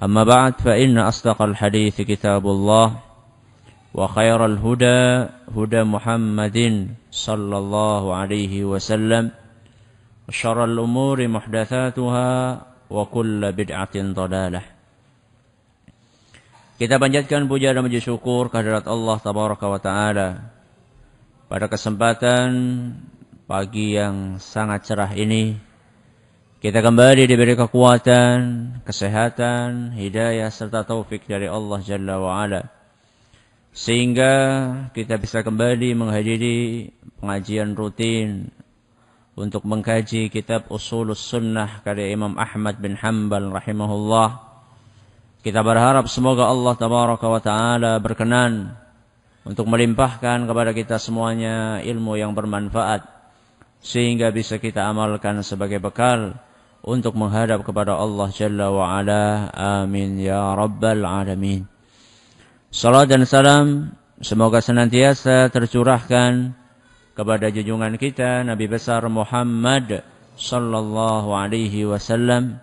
أما بعد فإن أصدق الحديث كتاب الله وخير الهدى هدى محمد صلى الله عليه وسلم وشر الأمور محدثاتها وكل بدعة ضلالة Kita panjatkan puja dan puji syukur kehadirat Allah Tabaraka wa Ta'ala Pada kesempatan pagi yang sangat cerah ini kita kembali diberi kekuatan, kesehatan, hidayah serta taufik dari Allah Jalla wa Ala. Sehingga kita bisa kembali menghadiri pengajian rutin untuk mengkaji kitab Usulus Sunnah karya Imam Ahmad bin Hanbal rahimahullah. Kita berharap semoga Allah Tabaraka wa Ta'ala berkenan untuk melimpahkan kepada kita semuanya ilmu yang bermanfaat sehingga bisa kita amalkan sebagai bekal untuk menghadap kepada Allah Jalla wa Ala. Amin ya rabbal alamin. Salam dan salam semoga senantiasa tercurahkan kepada junjungan kita Nabi besar Muhammad sallallahu alaihi wasallam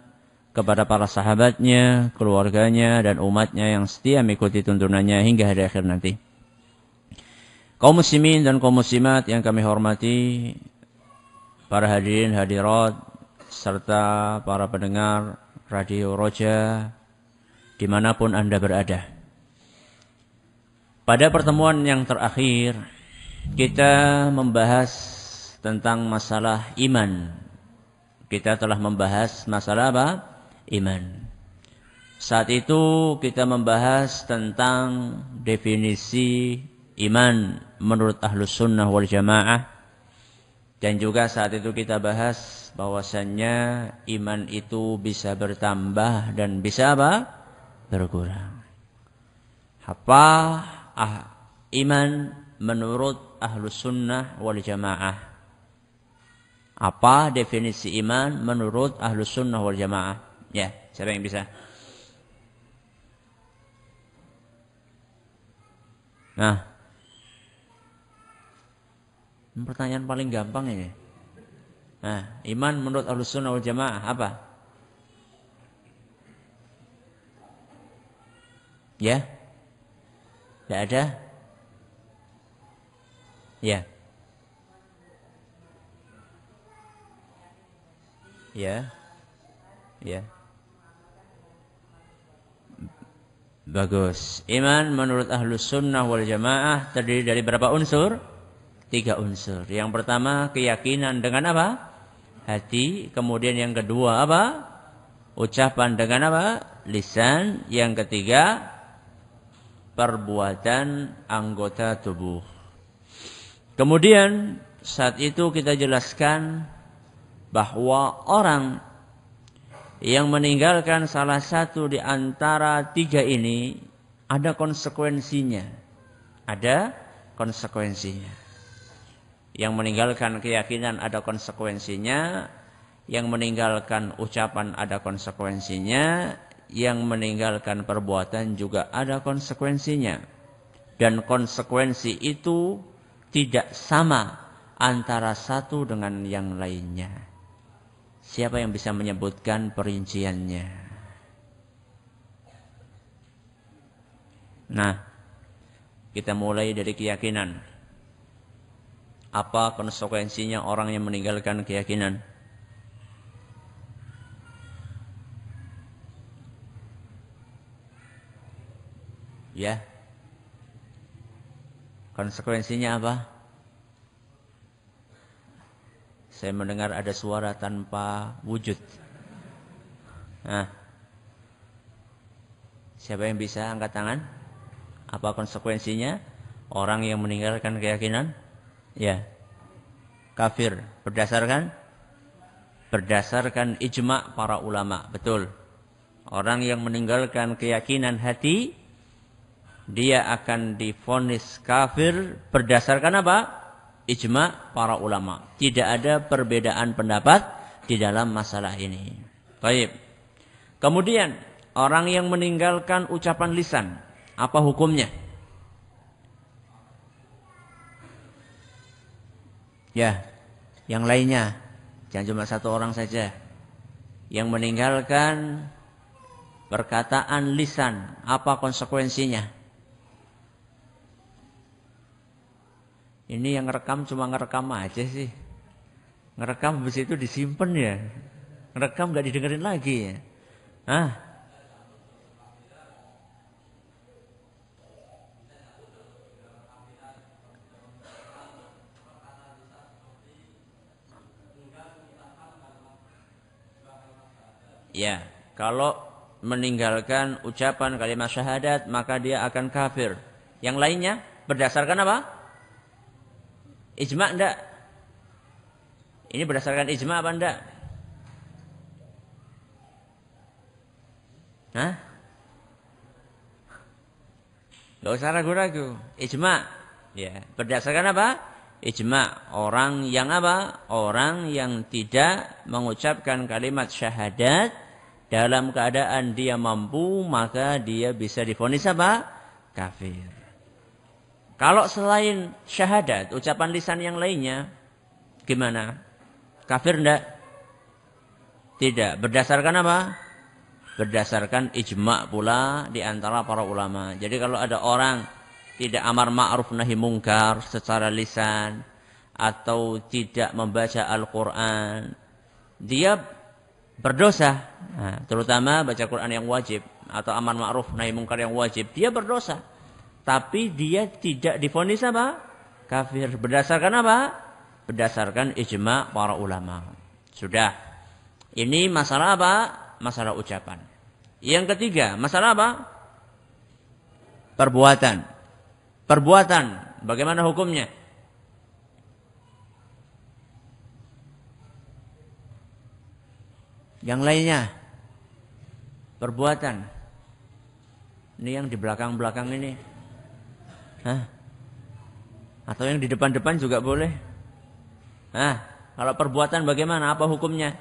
kepada para sahabatnya, keluarganya dan umatnya yang setia mengikuti tuntunannya hingga hari akhir nanti. Kaum muslimin dan kaum muslimat yang kami hormati, para hadirin hadirat serta para pendengar Radio Roja dimanapun Anda berada. Pada pertemuan yang terakhir, kita membahas tentang masalah iman. Kita telah membahas masalah apa? Iman. Saat itu kita membahas tentang definisi iman menurut ahlus sunnah wal jamaah. Dan juga saat itu kita bahas bahwasannya iman itu bisa bertambah dan bisa apa? berkurang. Apa ah, iman menurut ahlu sunnah wal jamaah? Apa definisi iman menurut ahlu sunnah wal jamaah? Ya, siapa yang bisa? Nah, pertanyaan paling gampang ini. Ya. Nah, iman menurut Ahlus Sunnah wal Jamaah apa? Ya? Tidak ada? Ya. Ya. Ya. Bagus. Iman menurut Ahlus Sunnah wal Jamaah terdiri dari berapa unsur? Tiga unsur. Yang pertama, keyakinan dengan apa? hati, kemudian yang kedua apa? Ucapan dengan apa? Lisan, yang ketiga perbuatan anggota tubuh. Kemudian saat itu kita jelaskan bahwa orang yang meninggalkan salah satu di antara tiga ini ada konsekuensinya. Ada konsekuensinya. Yang meninggalkan keyakinan ada konsekuensinya, yang meninggalkan ucapan ada konsekuensinya, yang meninggalkan perbuatan juga ada konsekuensinya. Dan konsekuensi itu tidak sama antara satu dengan yang lainnya. Siapa yang bisa menyebutkan perinciannya? Nah, kita mulai dari keyakinan apa konsekuensinya orang yang meninggalkan keyakinan. Ya. Konsekuensinya apa? Saya mendengar ada suara tanpa wujud. Nah. Siapa yang bisa angkat tangan? Apa konsekuensinya orang yang meninggalkan keyakinan? ya kafir berdasarkan berdasarkan ijma para ulama betul orang yang meninggalkan keyakinan hati dia akan difonis kafir berdasarkan apa ijma para ulama tidak ada perbedaan pendapat di dalam masalah ini baik kemudian orang yang meninggalkan ucapan lisan apa hukumnya Ya, yang lainnya. Jangan cuma satu orang saja. Yang meninggalkan perkataan lisan, apa konsekuensinya? Ini yang ngerekam cuma ngerekam aja sih. Ngerekam habis itu disimpan ya. Ngerekam gak didengerin lagi ya. Hah? Ya, kalau meninggalkan ucapan kalimat syahadat maka dia akan kafir. Yang lainnya berdasarkan apa? Ijma ndak? Ini berdasarkan ijma apa ndak? Hah? Gak usah ragu-ragu. Ijma. Ya, berdasarkan apa? Ijma. Orang yang apa? Orang yang tidak mengucapkan kalimat syahadat dalam keadaan dia mampu maka dia bisa difonis apa? kafir. Kalau selain syahadat, ucapan lisan yang lainnya gimana? Kafir ndak Tidak, berdasarkan apa? Berdasarkan ijma pula di antara para ulama. Jadi kalau ada orang tidak amar ma'ruf nahi mungkar secara lisan atau tidak membaca Al-Qur'an, dia berdosa, nah, terutama baca Quran yang wajib atau aman ma'ruf nahi mungkar yang wajib, dia berdosa. Tapi dia tidak difonis apa? Kafir. Berdasarkan apa? Berdasarkan ijma para ulama. Sudah. Ini masalah apa? Masalah ucapan. Yang ketiga, masalah apa? Perbuatan. Perbuatan. Bagaimana hukumnya? Yang lainnya perbuatan. Ini yang di belakang-belakang ini. Hah? Atau yang di depan-depan juga boleh. Hah? Kalau perbuatan bagaimana? Apa hukumnya?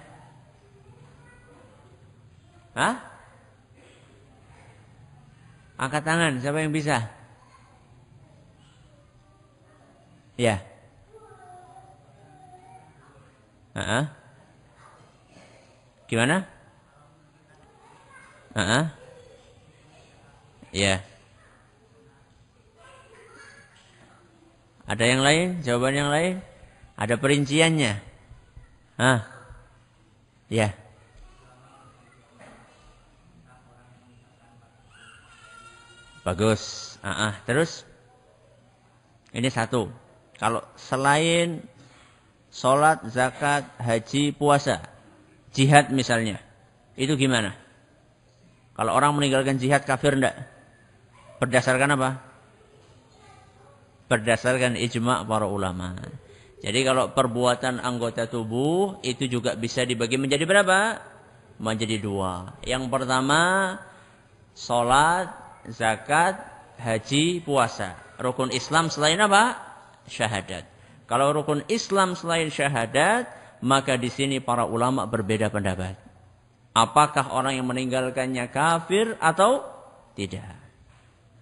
Hah? Angkat tangan, siapa yang bisa? Ya. Uh -uh. Gimana? Uh -uh. Ya. Ada yang lain? Jawaban yang lain? Ada perinciannya? Ah. Ya. Bagus. Ah, uh -uh. terus ini satu. Kalau selain sholat, zakat, haji, puasa, Jihad misalnya. Itu gimana? Kalau orang meninggalkan jihad kafir enggak? Berdasarkan apa? Berdasarkan ijma para ulama. Jadi kalau perbuatan anggota tubuh itu juga bisa dibagi menjadi berapa? Menjadi dua. Yang pertama salat, zakat, haji, puasa. Rukun Islam selain apa? Syahadat. Kalau rukun Islam selain syahadat, maka di sini para ulama berbeda pendapat. Apakah orang yang meninggalkannya kafir atau tidak?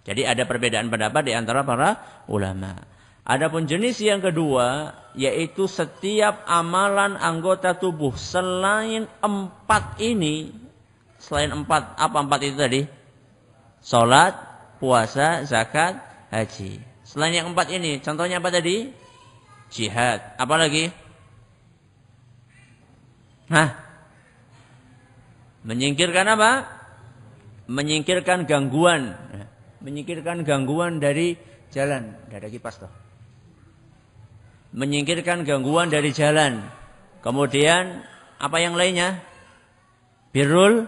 Jadi ada perbedaan pendapat di antara para ulama. Adapun jenis yang kedua yaitu setiap amalan anggota tubuh selain empat ini, selain empat apa empat itu tadi? Salat, puasa, zakat, haji. Selain yang empat ini, contohnya apa tadi? Jihad. Apalagi? nah, Menyingkirkan apa? Menyingkirkan gangguan. Menyingkirkan gangguan dari jalan. Tidak ada kipas toh. Menyingkirkan gangguan dari jalan. Kemudian apa yang lainnya? birul,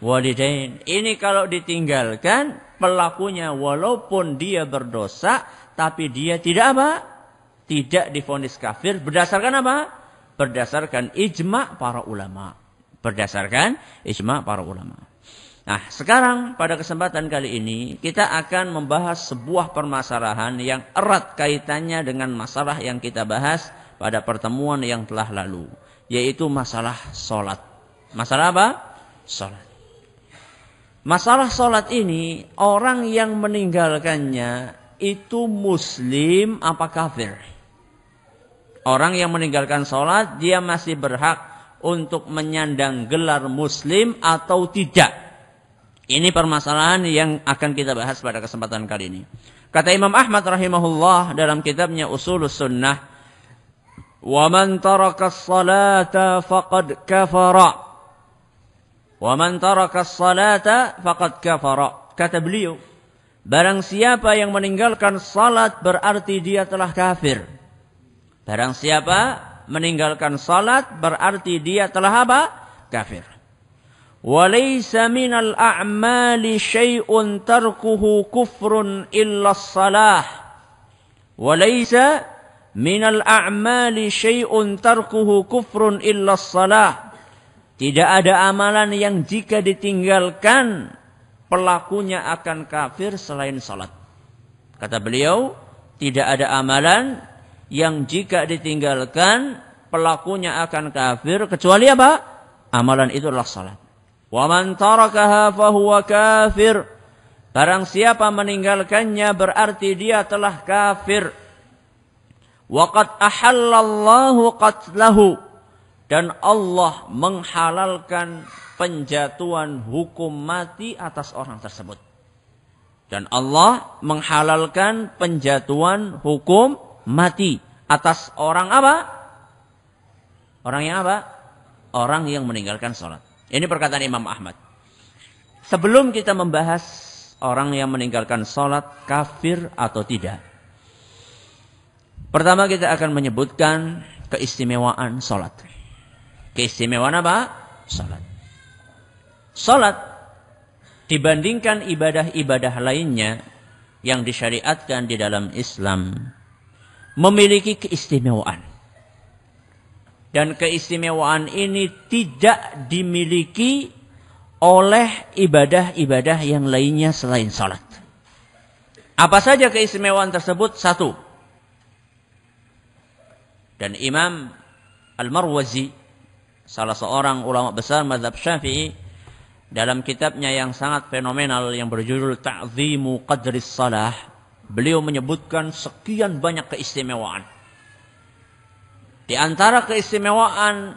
walidain. Ini kalau ditinggalkan pelakunya walaupun dia berdosa tapi dia tidak apa? Tidak difonis kafir berdasarkan apa? berdasarkan ijma para ulama. Berdasarkan ijma para ulama. Nah, sekarang pada kesempatan kali ini kita akan membahas sebuah permasalahan yang erat kaitannya dengan masalah yang kita bahas pada pertemuan yang telah lalu, yaitu masalah sholat Masalah apa? sholat Masalah sholat ini orang yang meninggalkannya itu muslim apa kafir? Orang yang meninggalkan sholat, dia masih berhak untuk menyandang gelar muslim atau tidak. Ini permasalahan yang akan kita bahas pada kesempatan kali ini. Kata Imam Ahmad rahimahullah dalam kitabnya Usul Sunnah, وَمَنْ تَرَكَ الصَّلَاةَ فَقَدْ كَفَرَ kafara." تَرَكَ الصَّلَاةَ فَقَدْ كَفَرَ kafara." Kata beliau, barang siapa yang meninggalkan salat berarti dia telah kafir. Barang siapa meninggalkan salat berarti dia telah apa? Kafir. Walaysa minal a'mali syai'un tarkuhu kufrun illa salah. Walaysa minal a'mali syai'un tarkuhu kufrun illa salah. Tidak ada amalan yang jika ditinggalkan pelakunya akan kafir selain salat. Kata beliau, tidak ada amalan yang jika ditinggalkan pelakunya akan kafir kecuali apa? Amalan itu adalah salat. Wa man tarakaha huwa kafir. Barang siapa meninggalkannya berarti dia telah kafir. qad ahallallahu qatlahu. Dan Allah menghalalkan penjatuhan hukum mati atas orang tersebut. Dan Allah menghalalkan penjatuhan hukum mati atas orang apa? Orang yang apa? Orang yang meninggalkan sholat. Ini perkataan Imam Ahmad. Sebelum kita membahas orang yang meninggalkan sholat kafir atau tidak. Pertama kita akan menyebutkan keistimewaan sholat. Keistimewaan apa? Sholat. Sholat dibandingkan ibadah-ibadah lainnya yang disyariatkan di dalam Islam memiliki keistimewaan. Dan keistimewaan ini tidak dimiliki oleh ibadah-ibadah yang lainnya selain salat. Apa saja keistimewaan tersebut? Satu. Dan Imam Al-Marwazi, salah seorang ulama besar mazhab Syafi'i, dalam kitabnya yang sangat fenomenal yang berjudul Ta'zimu Qadris Salah, beliau menyebutkan sekian banyak keistimewaan. Di antara keistimewaan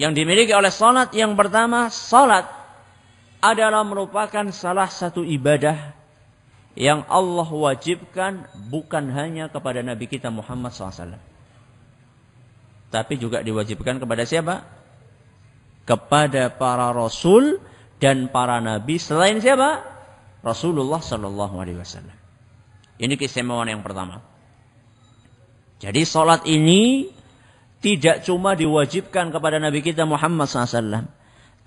yang dimiliki oleh salat yang pertama, salat adalah merupakan salah satu ibadah yang Allah wajibkan bukan hanya kepada Nabi kita Muhammad SAW. Tapi juga diwajibkan kepada siapa? Kepada para rasul dan para nabi selain siapa? Rasulullah Sallallahu Alaihi Wasallam. Ini keistimewaan yang pertama. Jadi sholat ini tidak cuma diwajibkan kepada Nabi kita Muhammad SAW.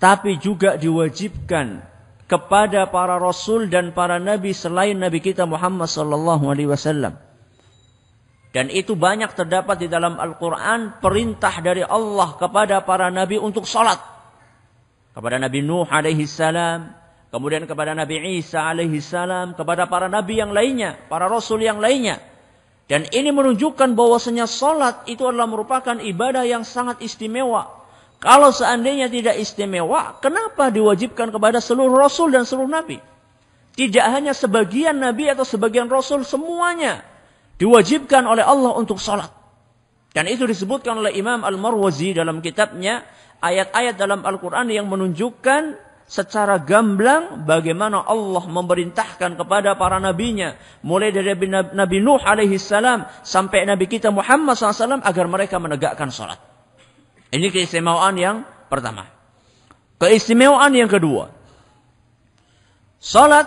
Tapi juga diwajibkan kepada para rasul dan para nabi selain Nabi kita Muhammad SAW. Dan itu banyak terdapat di dalam Al-Quran perintah dari Allah kepada para nabi untuk sholat. Kepada Nabi Nuh alaihi salam, kemudian kepada Nabi Isa alaihi salam, kepada para nabi yang lainnya, para rasul yang lainnya. Dan ini menunjukkan bahwasanya salat itu adalah merupakan ibadah yang sangat istimewa. Kalau seandainya tidak istimewa, kenapa diwajibkan kepada seluruh rasul dan seluruh nabi? Tidak hanya sebagian nabi atau sebagian rasul, semuanya diwajibkan oleh Allah untuk salat. Dan itu disebutkan oleh Imam Al-Marwazi dalam kitabnya ayat-ayat dalam Al-Qur'an yang menunjukkan secara gamblang bagaimana Allah memerintahkan kepada para nabinya mulai dari Nabi Nuh alaihi salam sampai Nabi kita Muhammad SAW agar mereka menegakkan sholat. Ini keistimewaan yang pertama. Keistimewaan yang kedua. Salat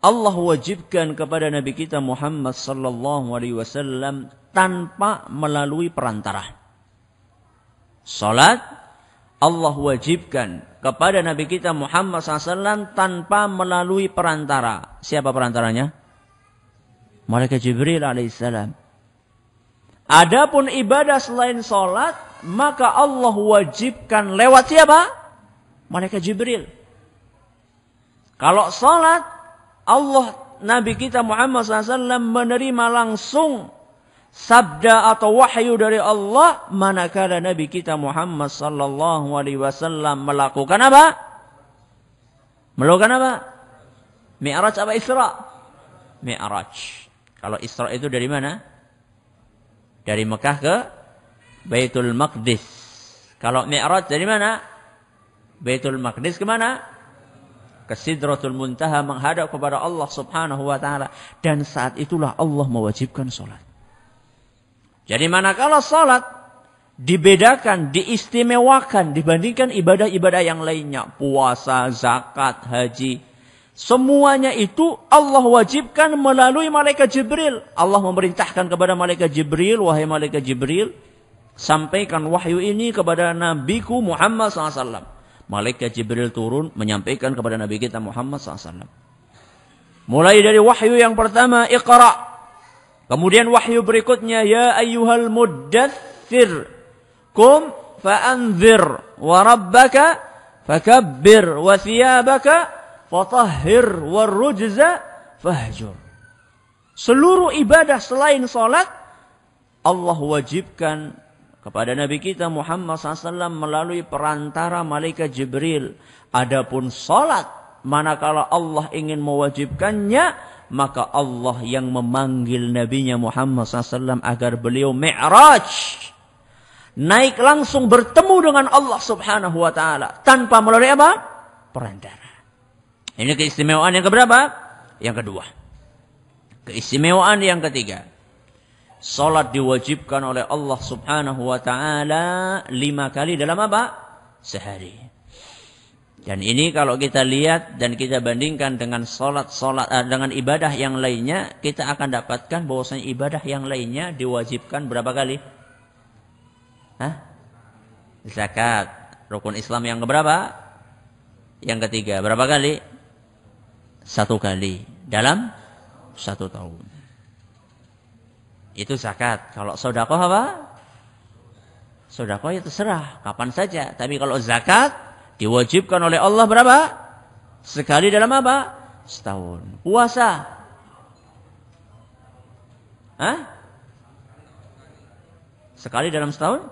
Allah wajibkan kepada Nabi kita Muhammad sallallahu alaihi wasallam tanpa melalui perantara. Salat Allah wajibkan kepada Nabi kita Muhammad SAW tanpa melalui perantara. Siapa perantaranya? Malaikat Jibril alaihissalam. Adapun ibadah selain sholat, maka Allah wajibkan lewat siapa? Malaikat Jibril. Kalau sholat, Allah Nabi kita Muhammad SAW menerima langsung sabda atau wahyu dari Allah manakala nabi kita Muhammad sallallahu alaihi wasallam melakukan apa? Melakukan apa? Mi'raj apa Isra? Mi'raj. Kalau Isra itu dari mana? Dari Mekah ke Baitul Maqdis. Kalau Mi'raj dari mana? Baitul Maqdis ke mana? ke Sidratul Muntaha menghadap kepada Allah Subhanahu wa taala dan saat itulah Allah mewajibkan salat. Jadi manakala salat dibedakan, diistimewakan dibandingkan ibadah-ibadah yang lainnya, puasa, zakat, haji, semuanya itu Allah wajibkan melalui malaikat Jibril. Allah memerintahkan kepada malaikat Jibril, wahai malaikat Jibril, sampaikan wahyu ini kepada nabiku Muhammad SAW. Malaikat Jibril turun menyampaikan kepada nabi kita Muhammad SAW. Mulai dari wahyu yang pertama, Iqra' Kemudian wahyu berikutnya ya ayyuhal muddatsir kum fa'anzir wa rabbaka fakabbir wa thiyabaka fatahhir fahjur. Seluruh ibadah selain salat Allah wajibkan kepada Nabi kita Muhammad SAW melalui perantara malaikat Jibril. Adapun salat manakala Allah ingin mewajibkannya maka Allah yang memanggil nabinya Muhammad SAW agar beliau mi'raj naik langsung bertemu dengan Allah Subhanahu wa taala tanpa melalui apa? perantara. Ini keistimewaan yang keberapa? Yang kedua. Keistimewaan yang ketiga. Salat diwajibkan oleh Allah Subhanahu wa taala lima kali dalam apa? Sehari. Dan ini kalau kita lihat dan kita bandingkan dengan salat-salat eh, dengan ibadah yang lainnya, kita akan dapatkan bahwasanya ibadah yang lainnya diwajibkan berapa kali? Hah? Zakat. Rukun Islam yang keberapa? Yang ketiga. Berapa kali? Satu kali. Dalam satu tahun. Itu zakat. Kalau sodakoh apa? Sodakoh ya terserah. Kapan saja. Tapi kalau zakat, Diwajibkan oleh Allah berapa? Sekali dalam apa? Setahun. Puasa. Hah? Sekali dalam setahun?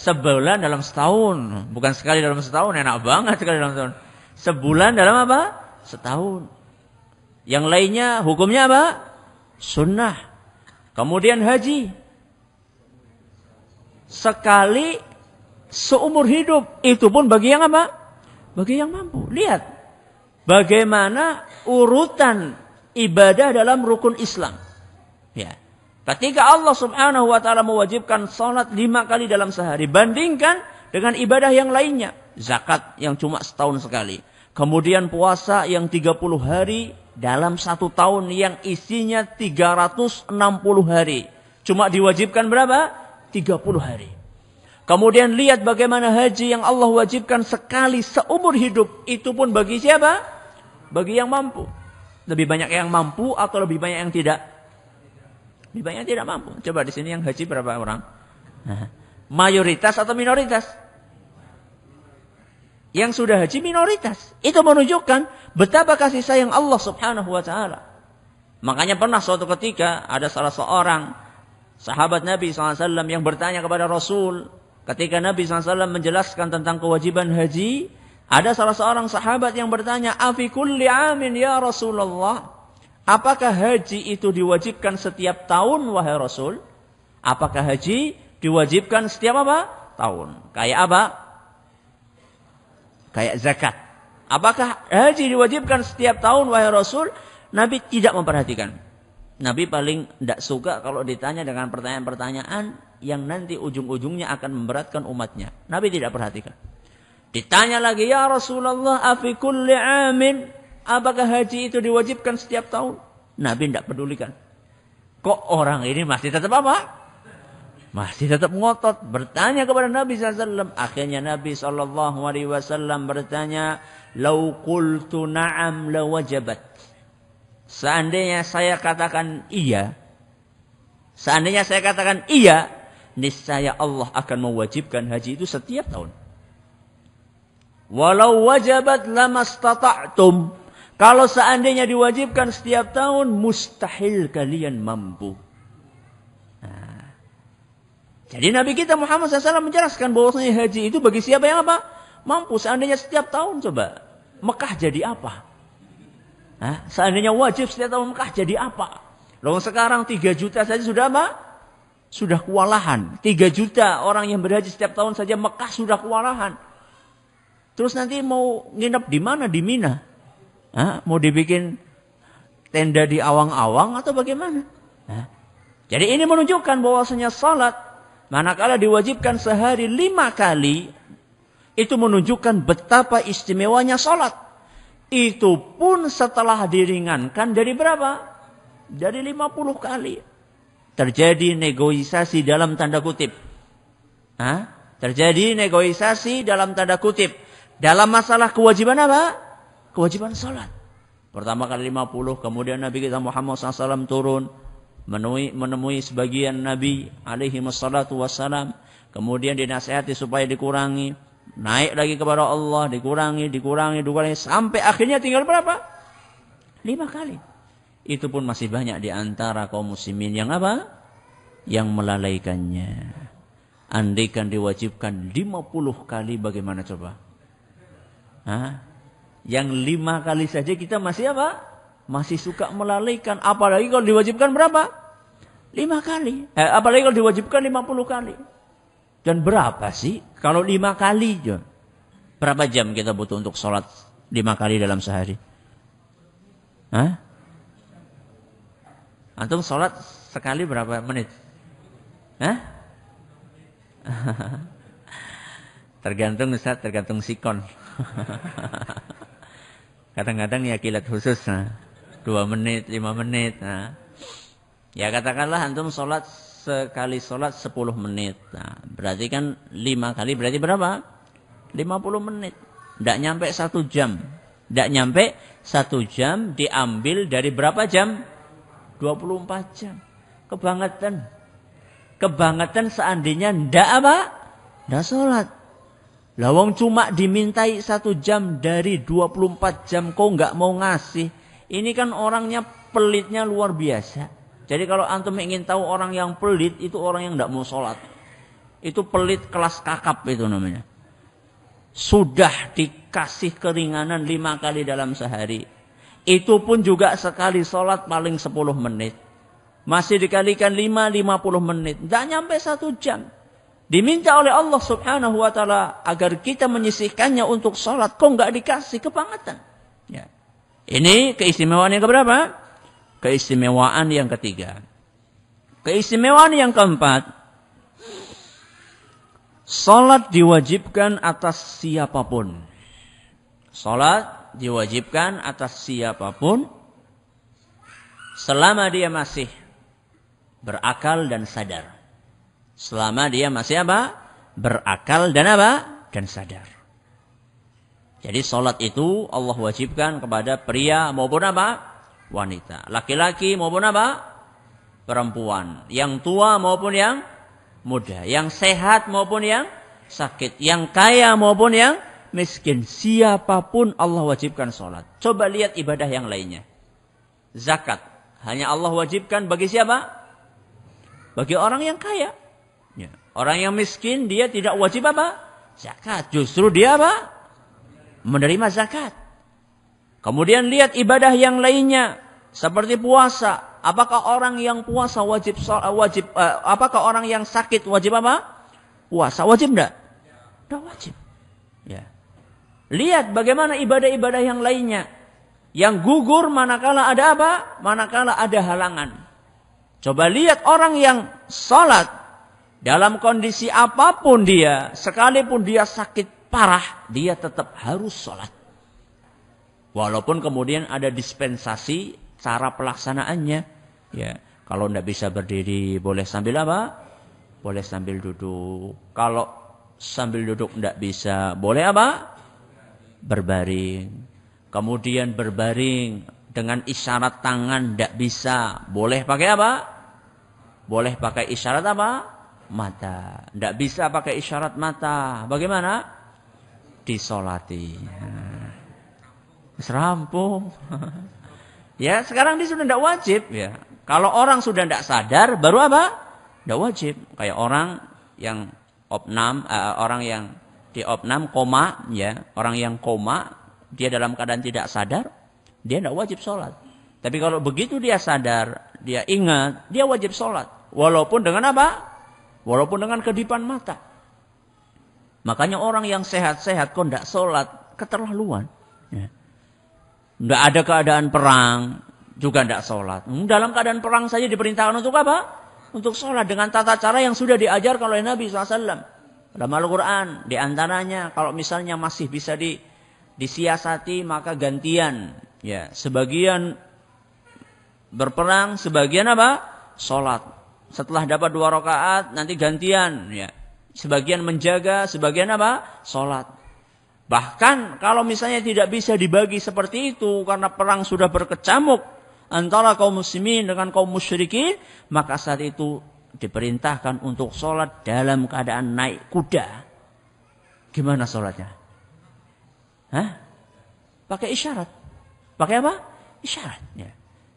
Sebulan dalam setahun. Bukan sekali dalam setahun. Enak banget sekali dalam setahun. Sebulan dalam apa? Setahun. Yang lainnya hukumnya apa? Sunnah. Kemudian haji. Sekali seumur hidup. Itu pun bagi yang apa? Bagi yang mampu. Lihat bagaimana urutan ibadah dalam rukun Islam. Ya. Ketika Allah Subhanahu wa taala mewajibkan salat lima kali dalam sehari, bandingkan dengan ibadah yang lainnya. Zakat yang cuma setahun sekali. Kemudian puasa yang 30 hari dalam satu tahun yang isinya 360 hari. Cuma diwajibkan berapa? 30 hari. Kemudian lihat bagaimana haji yang Allah wajibkan sekali seumur hidup. Itu pun bagi siapa? Bagi yang mampu. Lebih banyak yang mampu atau lebih banyak yang tidak? Lebih banyak yang tidak mampu. Coba di sini yang haji berapa orang? mayoritas atau minoritas? Yang sudah haji minoritas. Itu menunjukkan betapa kasih sayang Allah subhanahu wa ta'ala. Makanya pernah suatu ketika ada salah seorang sahabat Nabi SAW yang bertanya kepada Rasul, Ketika Nabi SAW menjelaskan tentang kewajiban haji, ada salah seorang sahabat yang bertanya, Afi kulli amin ya Rasulullah. Apakah haji itu diwajibkan setiap tahun, wahai Rasul? Apakah haji diwajibkan setiap apa? Tahun. Kayak apa? Kayak zakat. Apakah haji diwajibkan setiap tahun, wahai Rasul? Nabi tidak memperhatikan. Nabi paling tidak suka kalau ditanya dengan pertanyaan-pertanyaan yang nanti ujung-ujungnya akan memberatkan umatnya. Nabi tidak perhatikan. Ditanya lagi, "Ya Rasulullah, afi amin, apakah haji itu diwajibkan setiap tahun?" Nabi tidak pedulikan. Kok orang ini masih tetap apa? Masih tetap ngotot bertanya kepada Nabi SAW. Akhirnya Nabi SAW bertanya, "Lau kultu na'am lawajabat." Seandainya saya katakan iya, seandainya saya katakan iya, niscaya Allah akan mewajibkan haji itu setiap tahun. Walau wajabat lamastata'tum. Kalau seandainya diwajibkan setiap tahun, mustahil kalian mampu. Nah. Jadi Nabi kita Muhammad SAW menjelaskan bahwasanya haji itu bagi siapa yang apa? Mampu. Seandainya setiap tahun coba. Mekah jadi apa? Hah? seandainya wajib setiap tahun Mekah jadi apa? Loh sekarang 3 juta saja sudah apa? sudah kewalahan. Tiga juta orang yang berhaji setiap tahun saja Mekah sudah kewalahan. Terus nanti mau nginep di mana? Di Mina? Hah? Mau dibikin tenda di awang-awang atau bagaimana? Hah? Jadi ini menunjukkan bahwasanya salat manakala diwajibkan sehari lima kali itu menunjukkan betapa istimewanya salat. Itu pun setelah diringankan dari berapa? Dari 50 kali terjadi negosiasi dalam tanda kutip. Hah? Terjadi negosiasi dalam tanda kutip. Dalam masalah kewajiban apa? Kewajiban sholat. Pertama kali 50, kemudian Nabi kita Muhammad SAW turun. Menemui, menemui sebagian Nabi alaihi wassalatu wassalam. Kemudian dinasihati supaya dikurangi. Naik lagi kepada Allah, dikurangi, dikurangi, dikurangi. Sampai akhirnya tinggal berapa? Lima kali itu pun masih banyak di antara kaum muslimin yang apa? Yang melalaikannya. Andaikan diwajibkan 50 kali bagaimana coba? Hah? Yang lima kali saja kita masih apa? Masih suka melalaikan. Apalagi kalau diwajibkan berapa? Lima kali. Eh, apalagi kalau diwajibkan 50 kali. Dan berapa sih? Kalau lima kali. Berapa jam kita butuh untuk sholat lima kali dalam sehari? Hah? Antum sholat sekali berapa menit? Hah? tergantung Ustaz, tergantung sikon. Kadang-kadang ya kilat khusus. Nah. Dua menit, lima menit. Nah. Ya katakanlah antum sholat sekali sholat sepuluh menit. Nah, berarti kan lima kali berarti berapa? Lima puluh menit. Tidak nyampe satu jam. Tidak nyampe satu jam diambil dari berapa jam? 24 jam. Kebangetan. Kebangetan seandainya ndak apa? Ndak sholat. Lawang cuma dimintai satu jam dari 24 jam kok nggak mau ngasih. Ini kan orangnya pelitnya luar biasa. Jadi kalau antum ingin tahu orang yang pelit itu orang yang tidak mau sholat. Itu pelit kelas kakap itu namanya. Sudah dikasih keringanan lima kali dalam sehari itu pun juga sekali sholat paling 10 menit. Masih dikalikan 5, 50 menit. Tidak nyampe satu jam. Diminta oleh Allah subhanahu wa ta'ala agar kita menyisihkannya untuk sholat. Kok nggak dikasih kebangetan? Ya. Ini keistimewaan yang keberapa? Keistimewaan yang ketiga. Keistimewaan yang keempat. Sholat diwajibkan atas siapapun. Sholat diwajibkan atas siapapun selama dia masih berakal dan sadar. Selama dia masih apa? Berakal dan apa? Dan sadar. Jadi sholat itu Allah wajibkan kepada pria maupun apa? Wanita. Laki-laki maupun apa? Perempuan. Yang tua maupun yang muda. Yang sehat maupun yang sakit. Yang kaya maupun yang miskin. Siapapun Allah wajibkan sholat. Coba lihat ibadah yang lainnya. Zakat. Hanya Allah wajibkan bagi siapa? Bagi orang yang kaya. Ya. Orang yang miskin dia tidak wajib apa? Zakat. Justru dia apa? Menerima zakat. Kemudian lihat ibadah yang lainnya. Seperti puasa. Apakah orang yang puasa wajib eh, wajib uh, apakah orang yang sakit wajib apa? Puasa wajib enggak? Enggak wajib. Lihat bagaimana ibadah-ibadah yang lainnya. Yang gugur manakala ada apa? Manakala ada halangan. Coba lihat orang yang sholat. Dalam kondisi apapun dia, sekalipun dia sakit parah, dia tetap harus sholat. Walaupun kemudian ada dispensasi cara pelaksanaannya. Ya, kalau tidak bisa berdiri, boleh sambil apa? Boleh sambil duduk. Kalau sambil duduk tidak bisa, boleh apa? berbaring. Kemudian berbaring dengan isyarat tangan tidak bisa. Boleh pakai apa? Boleh pakai isyarat apa? Mata. Tidak bisa pakai isyarat mata. Bagaimana? Disolati. Nah, Serampung. ya sekarang dia sudah tidak wajib. ya. Kalau orang sudah tidak sadar, baru apa? Tidak wajib. Kayak orang yang opnam, uh, orang yang di opnam koma ya orang yang koma dia dalam keadaan tidak sadar dia tidak wajib sholat tapi kalau begitu dia sadar dia ingat dia wajib sholat walaupun dengan apa walaupun dengan kedipan mata makanya orang yang sehat-sehat kok tidak sholat keterlaluan ya. Tidak ada keadaan perang, juga tidak sholat. Hmm, dalam keadaan perang saja diperintahkan untuk apa? Untuk sholat dengan tata cara yang sudah diajar oleh Nabi SAW. Dalam Al-Quran, di antaranya kalau misalnya masih bisa di, disiasati maka gantian. ya Sebagian berperang, sebagian apa? Sholat. Setelah dapat dua rakaat nanti gantian. ya Sebagian menjaga, sebagian apa? Sholat. Bahkan kalau misalnya tidak bisa dibagi seperti itu karena perang sudah berkecamuk antara kaum muslimin dengan kaum musyrikin, maka saat itu diperintahkan untuk sholat dalam keadaan naik kuda. Gimana sholatnya? Hah? Pakai isyarat. Pakai apa? Isyarat. Ya.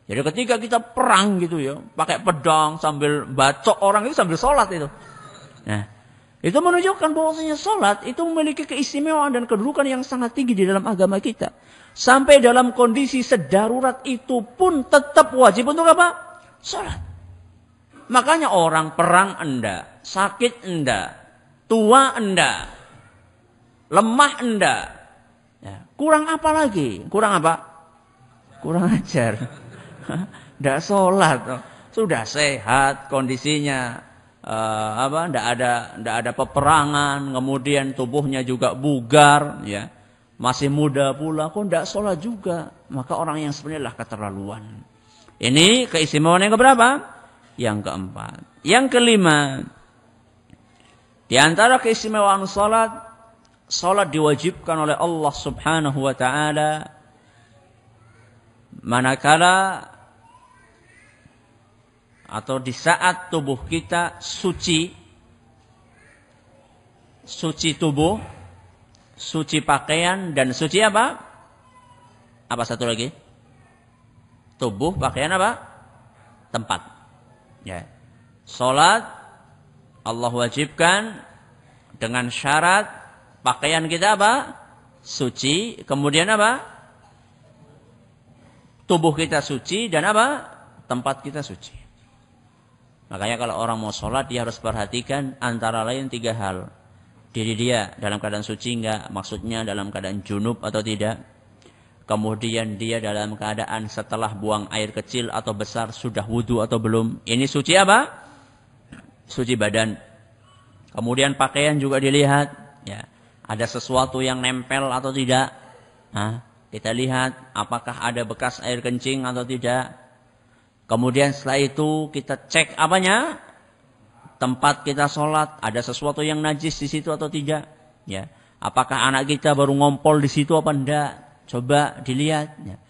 Jadi ketika kita perang gitu ya, pakai pedang sambil bacok orang itu sambil sholat itu. Nah, itu menunjukkan bahwasanya sholat itu memiliki keistimewaan dan kedudukan yang sangat tinggi di dalam agama kita. Sampai dalam kondisi sedarurat itu pun tetap wajib untuk apa? Sholat. Makanya orang perang Anda, sakit Anda, tua Anda, lemah Anda. Ya, kurang apa lagi? Kurang apa? Kurang ajar. Tidak sholat. Sudah sehat kondisinya. Uh, apa ndak ada ndak ada peperangan kemudian tubuhnya juga bugar ya masih muda pula kok ndak sholat juga maka orang yang sebenarnya lah keterlaluan ini keistimewaan yang keberapa yang keempat. Yang kelima, di antara keistimewaan salat, salat diwajibkan oleh Allah Subhanahu wa taala manakala atau di saat tubuh kita suci suci tubuh, suci pakaian dan suci apa? Apa satu lagi? Tubuh, pakaian apa? Tempat. Ya. Salat Allah wajibkan dengan syarat pakaian kita apa? Suci, kemudian apa? Tubuh kita suci dan apa? Tempat kita suci. Makanya kalau orang mau sholat dia harus perhatikan antara lain tiga hal. Diri dia dalam keadaan suci enggak, maksudnya dalam keadaan junub atau tidak kemudian dia dalam keadaan setelah buang air kecil atau besar sudah wudhu atau belum. Ini suci apa? Suci badan. Kemudian pakaian juga dilihat, ya. Ada sesuatu yang nempel atau tidak? Nah, kita lihat apakah ada bekas air kencing atau tidak. Kemudian setelah itu kita cek apanya? Tempat kita sholat, ada sesuatu yang najis di situ atau tidak? Ya. Apakah anak kita baru ngompol di situ apa enggak? Coba dilihat. Ya.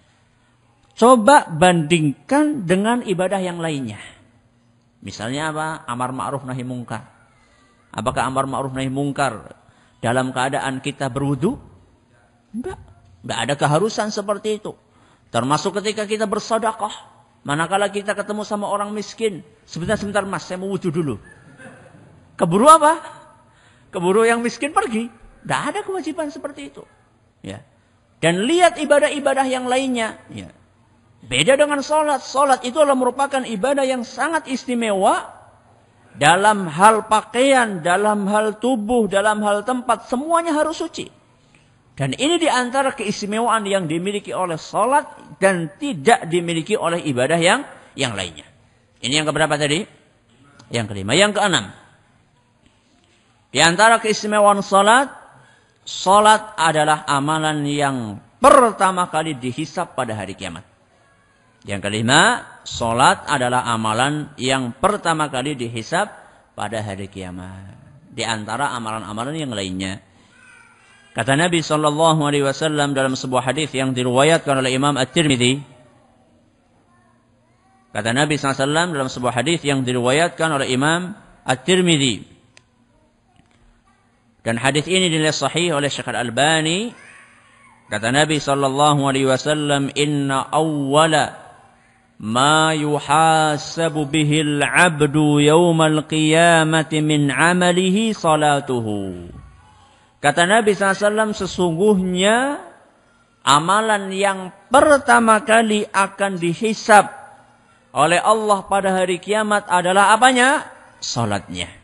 Coba bandingkan dengan ibadah yang lainnya. Misalnya apa? Amar ma'ruf nahi mungkar. Apakah amar ma'ruf nahi mungkar dalam keadaan kita berwudu? Enggak. Enggak ada keharusan seperti itu. Termasuk ketika kita bersodakoh. Manakala kita ketemu sama orang miskin, sebentar-sebentar mas, saya mau wudu dulu. Keburu apa? Keburu yang miskin pergi. Enggak ada kewajiban seperti itu. Ya. Dan lihat ibadah-ibadah yang lainnya. Ya. Beda dengan sholat. Sholat itu adalah merupakan ibadah yang sangat istimewa dalam hal pakaian, dalam hal tubuh, dalam hal tempat, semuanya harus suci. Dan ini di antara keistimewaan yang dimiliki oleh sholat dan tidak dimiliki oleh ibadah yang yang lainnya. Ini yang keberapa tadi? Yang kelima. Yang keenam. Di antara keistimewaan sholat Salat adalah amalan yang pertama kali dihisap pada hari kiamat. Yang kelima, salat adalah amalan yang pertama kali dihisap pada hari kiamat. Di antara amalan-amalan yang lainnya. Kata Nabi Shallallahu Alaihi Wasallam dalam sebuah hadis yang diriwayatkan oleh Imam At-Tirmidzi. Kata Nabi SAW dalam sebuah hadis yang diriwayatkan oleh Imam At-Tirmidzi. Dan hadis ini dinilai sahih oleh Syekh Al-Albani. Kata Nabi sallallahu alaihi wasallam, "Inna awwala ma yuhasabu bihil 'abdu al qiyamati min 'amalihi salatuhu." Kata Nabi sallallahu wasallam, sesungguhnya amalan yang pertama kali akan dihisab oleh Allah pada hari kiamat adalah apanya? Salatnya.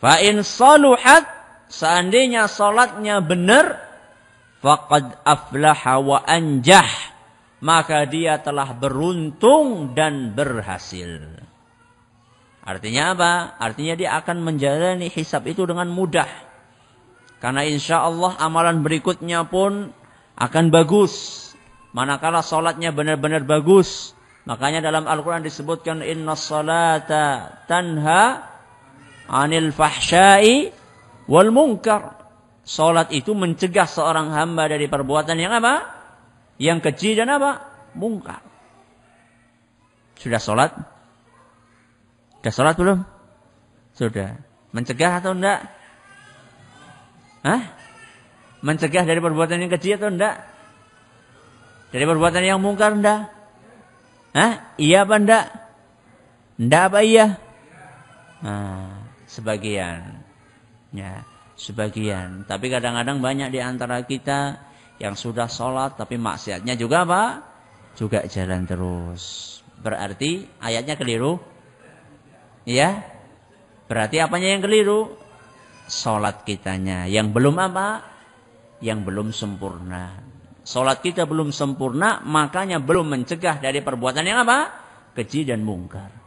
Fa in saluhat seandainya salatnya benar faqad aflaha wa anjah maka dia telah beruntung dan berhasil. Artinya apa? Artinya dia akan menjalani hisab itu dengan mudah. Karena insya Allah amalan berikutnya pun akan bagus. Manakala sholatnya benar-benar bagus. Makanya dalam Al-Quran disebutkan inna salata tanha anil fahsyai wal munkar. Salat itu mencegah seorang hamba dari perbuatan yang apa? Yang kecil dan apa? Mungkar. Sudah salat? Sudah salat belum? Sudah. Mencegah atau enggak? Hah? Mencegah dari perbuatan yang kecil atau enggak? Dari perbuatan yang mungkar enggak? Hah? Iya apa enggak? Enggak apa iya? Nah sebagian ya sebagian tapi kadang-kadang banyak di antara kita yang sudah sholat tapi maksiatnya juga apa juga jalan terus berarti ayatnya keliru ya berarti apanya yang keliru sholat kitanya yang belum apa yang belum sempurna sholat kita belum sempurna makanya belum mencegah dari perbuatan yang apa keji dan mungkar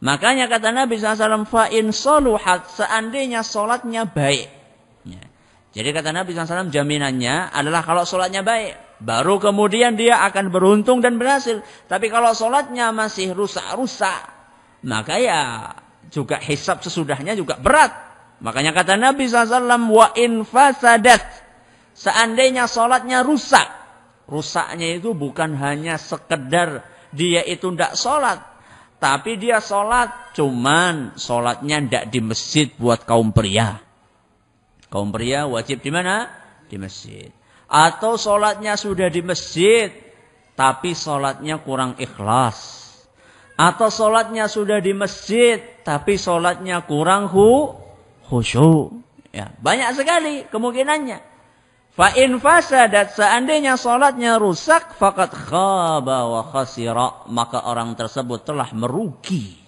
Makanya kata Nabi SAW, fa'in soluhat, seandainya solatnya baik. Ya. Jadi kata Nabi SAW, jaminannya adalah kalau solatnya baik. Baru kemudian dia akan beruntung dan berhasil. Tapi kalau solatnya masih rusak-rusak, maka ya juga hisap sesudahnya juga berat. Makanya kata Nabi SAW, wa'in fasadat, seandainya solatnya rusak. Rusaknya itu bukan hanya sekedar dia itu tidak solat. Tapi dia sholat, cuman sholatnya tidak di masjid buat kaum pria. Kaum pria wajib di mana? Di masjid. Atau sholatnya sudah di masjid, tapi sholatnya kurang ikhlas. Atau sholatnya sudah di masjid, tapi sholatnya kurang khusyuk. Ya, banyak sekali kemungkinannya. Fa in fasadat seandainya salatnya rusak fakat khaba wa khasira maka orang tersebut telah merugi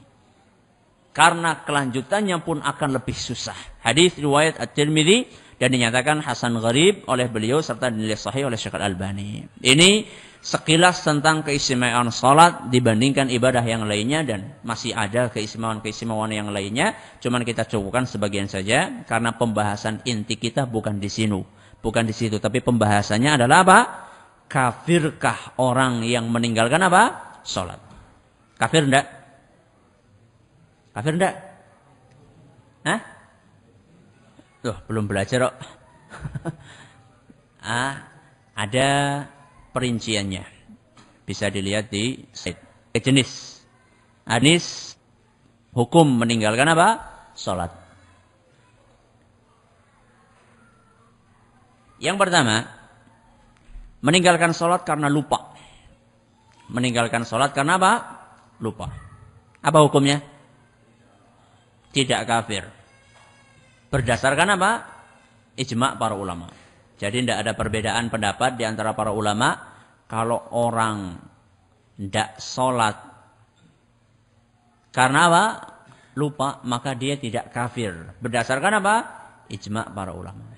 karena kelanjutannya pun akan lebih susah. Hadis riwayat At-Tirmidzi dan dinyatakan hasan gharib oleh beliau serta dinilai sahih oleh Syekh Al-Albani. Ini sekilas tentang keistimewaan salat dibandingkan ibadah yang lainnya dan masih ada keistimewaan-keistimewaan yang lainnya, cuman kita cukupkan sebagian saja karena pembahasan inti kita bukan di sini. Bukan di situ, tapi pembahasannya adalah apa? Kafirkah orang yang meninggalkan apa? Salat. Kafir ndak Kafir ndak Hah? tuh belum belajar kok. ah, ada perinciannya. Bisa dilihat di site. Jenis. Anis hukum meninggalkan apa? Salat. Yang pertama, meninggalkan sholat karena lupa. Meninggalkan sholat karena apa? Lupa. Apa hukumnya? Tidak kafir. Berdasarkan apa? Ijma para ulama. Jadi tidak ada perbedaan pendapat di antara para ulama kalau orang tidak sholat karena apa? Lupa maka dia tidak kafir. Berdasarkan apa? Ijma para ulama.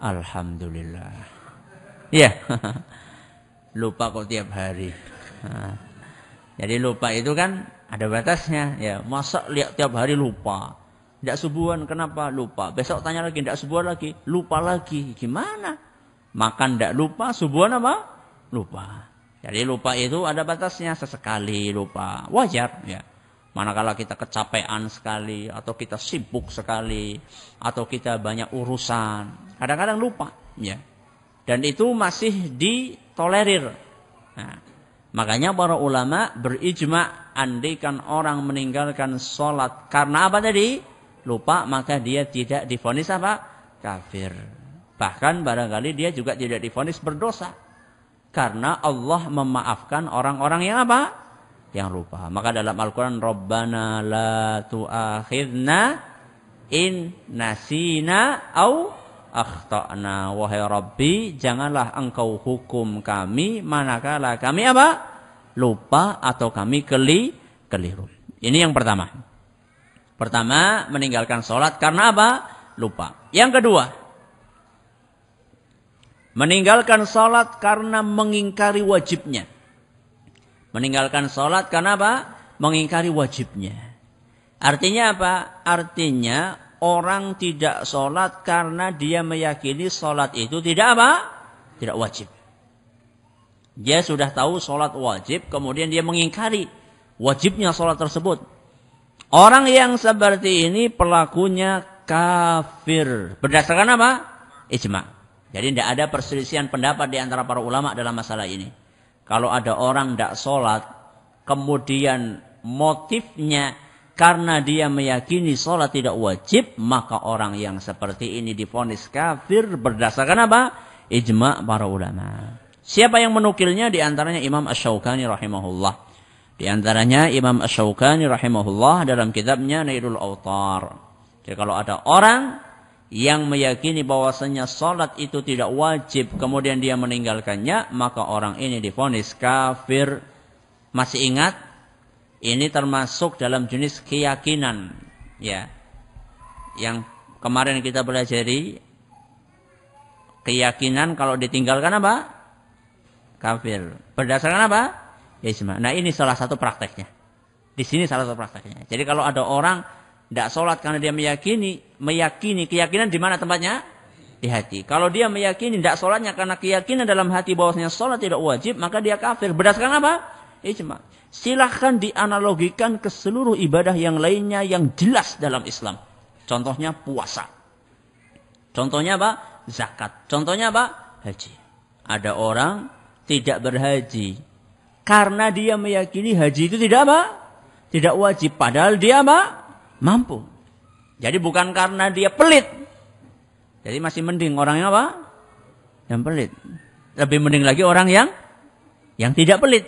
Alhamdulillah. Iya. lupa kok tiap hari. jadi lupa itu kan ada batasnya ya. Masa lihat tiap hari lupa. Tidak subuhan kenapa lupa? Besok tanya lagi, tidak subuhan lagi, lupa lagi. Gimana? Makan tidak lupa, subuhan apa? Lupa. Jadi lupa itu ada batasnya sesekali lupa. Wajar ya. Manakala kita kecapean sekali, atau kita sibuk sekali, atau kita banyak urusan, kadang-kadang lupa, ya. Dan itu masih ditolerir. Nah, makanya para ulama berijma, andikan orang meninggalkan sholat karena apa tadi? Lupa, maka dia tidak difonis apa? Kafir. Bahkan barangkali dia juga tidak difonis berdosa. Karena Allah memaafkan orang-orang yang apa? yang lupa. Maka dalam Al-Quran, Rabbana la tu'akhidna in nasina au akhtana. Wahai Rabbi, janganlah engkau hukum kami manakala kami apa? Lupa atau kami keli, keliru. Ini yang pertama. Pertama, meninggalkan sholat karena apa? Lupa. Yang kedua, meninggalkan sholat karena mengingkari wajibnya. Meninggalkan sholat karena apa? Mengingkari wajibnya. Artinya apa? Artinya orang tidak sholat karena dia meyakini sholat itu tidak apa? Tidak wajib. Dia sudah tahu sholat wajib, kemudian dia mengingkari wajibnya sholat tersebut. Orang yang seperti ini pelakunya kafir. Berdasarkan apa? Ijma. Jadi tidak ada perselisihan pendapat di antara para ulama dalam masalah ini. Kalau ada orang tidak sholat, kemudian motifnya karena dia meyakini sholat tidak wajib, maka orang yang seperti ini difonis kafir berdasarkan apa? Ijma para ulama. Siapa yang menukilnya? Di antaranya Imam Ash-Shawqani rahimahullah. Di antaranya Imam Ash-Shawqani rahimahullah dalam kitabnya Nailul Autar. Jadi kalau ada orang yang meyakini bahwasanya salat itu tidak wajib kemudian dia meninggalkannya maka orang ini difonis kafir masih ingat ini termasuk dalam jenis keyakinan ya yang kemarin kita pelajari keyakinan kalau ditinggalkan apa kafir berdasarkan apa ijma nah ini salah satu prakteknya di sini salah satu prakteknya jadi kalau ada orang tidak sholat karena dia meyakini meyakini keyakinan di mana tempatnya di hati. Kalau dia meyakini tidak sholatnya karena keyakinan dalam hati bahwasanya sholat tidak wajib, maka dia kafir. Berdasarkan apa? Ijma. Silahkan dianalogikan ke seluruh ibadah yang lainnya yang jelas dalam Islam. Contohnya puasa. Contohnya apa? Zakat. Contohnya apa? Haji. Ada orang tidak berhaji karena dia meyakini haji itu tidak apa? Tidak wajib. Padahal dia apa? Mampu. Jadi bukan karena dia pelit. Jadi masih mending orang yang apa? Yang pelit. Lebih mending lagi orang yang yang tidak pelit.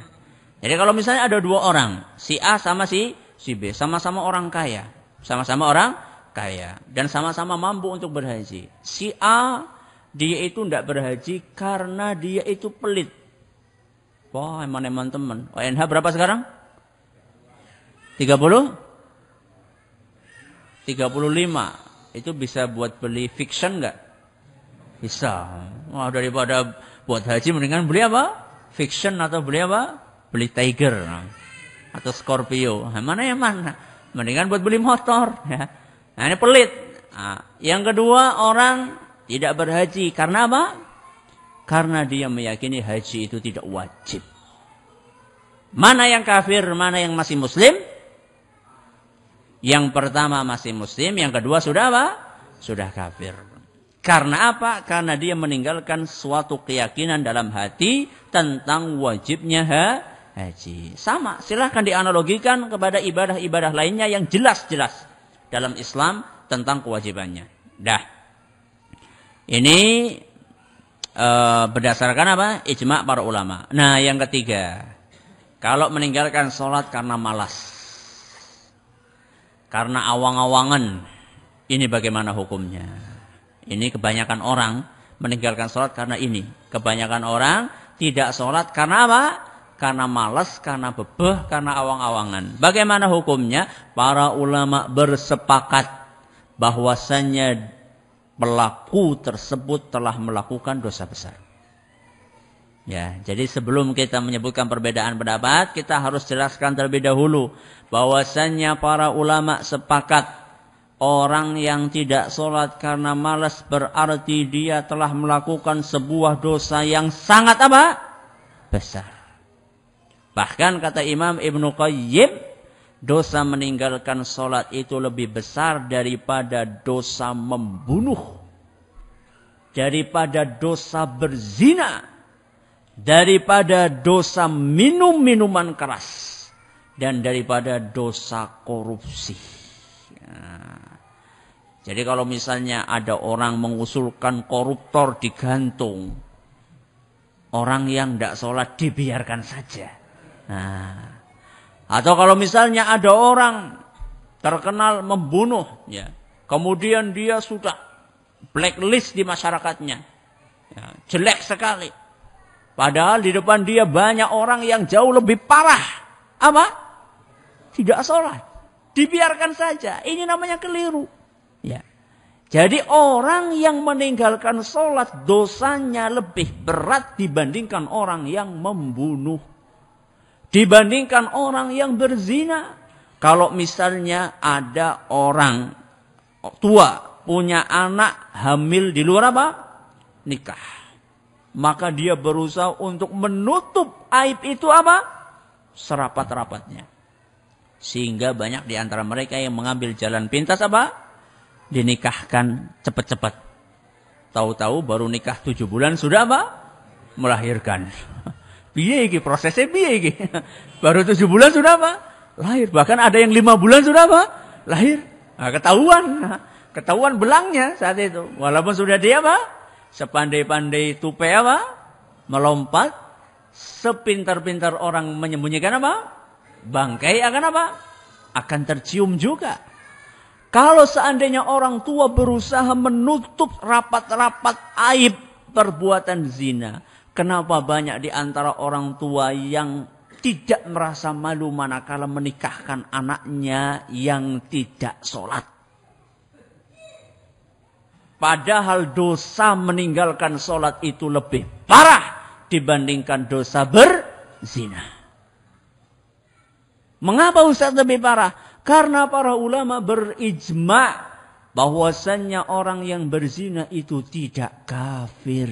Jadi kalau misalnya ada dua orang, si A sama si si B, sama-sama orang kaya, sama-sama orang kaya dan sama-sama mampu untuk berhaji. Si A dia itu tidak berhaji karena dia itu pelit. Wah, emang-emang teman. ONH berapa sekarang? 30? 35 itu bisa buat beli fiction nggak? Bisa. Wah, daripada buat haji mendingan beli apa? Fiction atau beli apa? Beli Tiger atau Scorpio. Nah, mana yang mana? Mendingan buat beli motor ya. Nah, ini pelit. Nah, yang kedua orang tidak berhaji karena apa? Karena dia meyakini haji itu tidak wajib. Mana yang kafir, mana yang masih muslim? Yang pertama masih muslim, yang kedua sudah apa? Sudah kafir. Karena apa? Karena dia meninggalkan suatu keyakinan dalam hati tentang wajibnya ha? haji. Sama, silahkan dianalogikan kepada ibadah-ibadah lainnya yang jelas-jelas dalam Islam tentang kewajibannya. Dah. Ini e, berdasarkan apa? Ijma para ulama. Nah, yang ketiga. Kalau meninggalkan sholat karena malas karena awang-awangan. Ini bagaimana hukumnya? Ini kebanyakan orang meninggalkan sholat karena ini. Kebanyakan orang tidak sholat karena apa? Karena malas, karena bebeh, karena awang-awangan. Bagaimana hukumnya? Para ulama bersepakat bahwasannya pelaku tersebut telah melakukan dosa besar. Ya, jadi sebelum kita menyebutkan perbedaan pendapat, kita harus jelaskan terlebih dahulu bahwasannya para ulama sepakat orang yang tidak sholat karena malas berarti dia telah melakukan sebuah dosa yang sangat apa? Besar. Bahkan kata Imam Ibnu Qayyim, dosa meninggalkan sholat itu lebih besar daripada dosa membunuh, daripada dosa berzina, daripada dosa minum minuman keras dan daripada dosa korupsi. Ya. Jadi kalau misalnya ada orang mengusulkan koruptor digantung, orang yang tidak sholat dibiarkan saja. Nah. Atau kalau misalnya ada orang terkenal membunuh, ya, kemudian dia sudah blacklist di masyarakatnya, ya, jelek sekali, Padahal di depan dia banyak orang yang jauh lebih parah. Apa? Tidak sholat. Dibiarkan saja. Ini namanya keliru. Ya. Jadi orang yang meninggalkan sholat dosanya lebih berat dibandingkan orang yang membunuh. Dibandingkan orang yang berzina. Kalau misalnya ada orang tua punya anak hamil di luar apa? Nikah maka dia berusaha untuk menutup aib itu apa? Serapat-rapatnya. Sehingga banyak di antara mereka yang mengambil jalan pintas apa? Dinikahkan cepat-cepat. Tahu-tahu baru nikah tujuh bulan sudah apa? Melahirkan. Biaya iki prosesnya biaya iki. Baru tujuh bulan sudah apa? Lahir. Bahkan ada yang lima bulan sudah apa? Lahir. Nah, ketahuan. Ketahuan belangnya saat itu. Walaupun sudah dia apa? Sepandai-pandai tupai apa? Melompat. Sepintar-pintar orang menyembunyikan apa? Bangkai akan apa? Akan tercium juga. Kalau seandainya orang tua berusaha menutup rapat-rapat aib perbuatan zina, kenapa banyak di antara orang tua yang tidak merasa malu manakala menikahkan anaknya yang tidak sholat? Padahal dosa meninggalkan sholat itu lebih parah dibandingkan dosa berzina. Mengapa Ustaz lebih parah? Karena para ulama berijma bahwasannya orang yang berzina itu tidak kafir.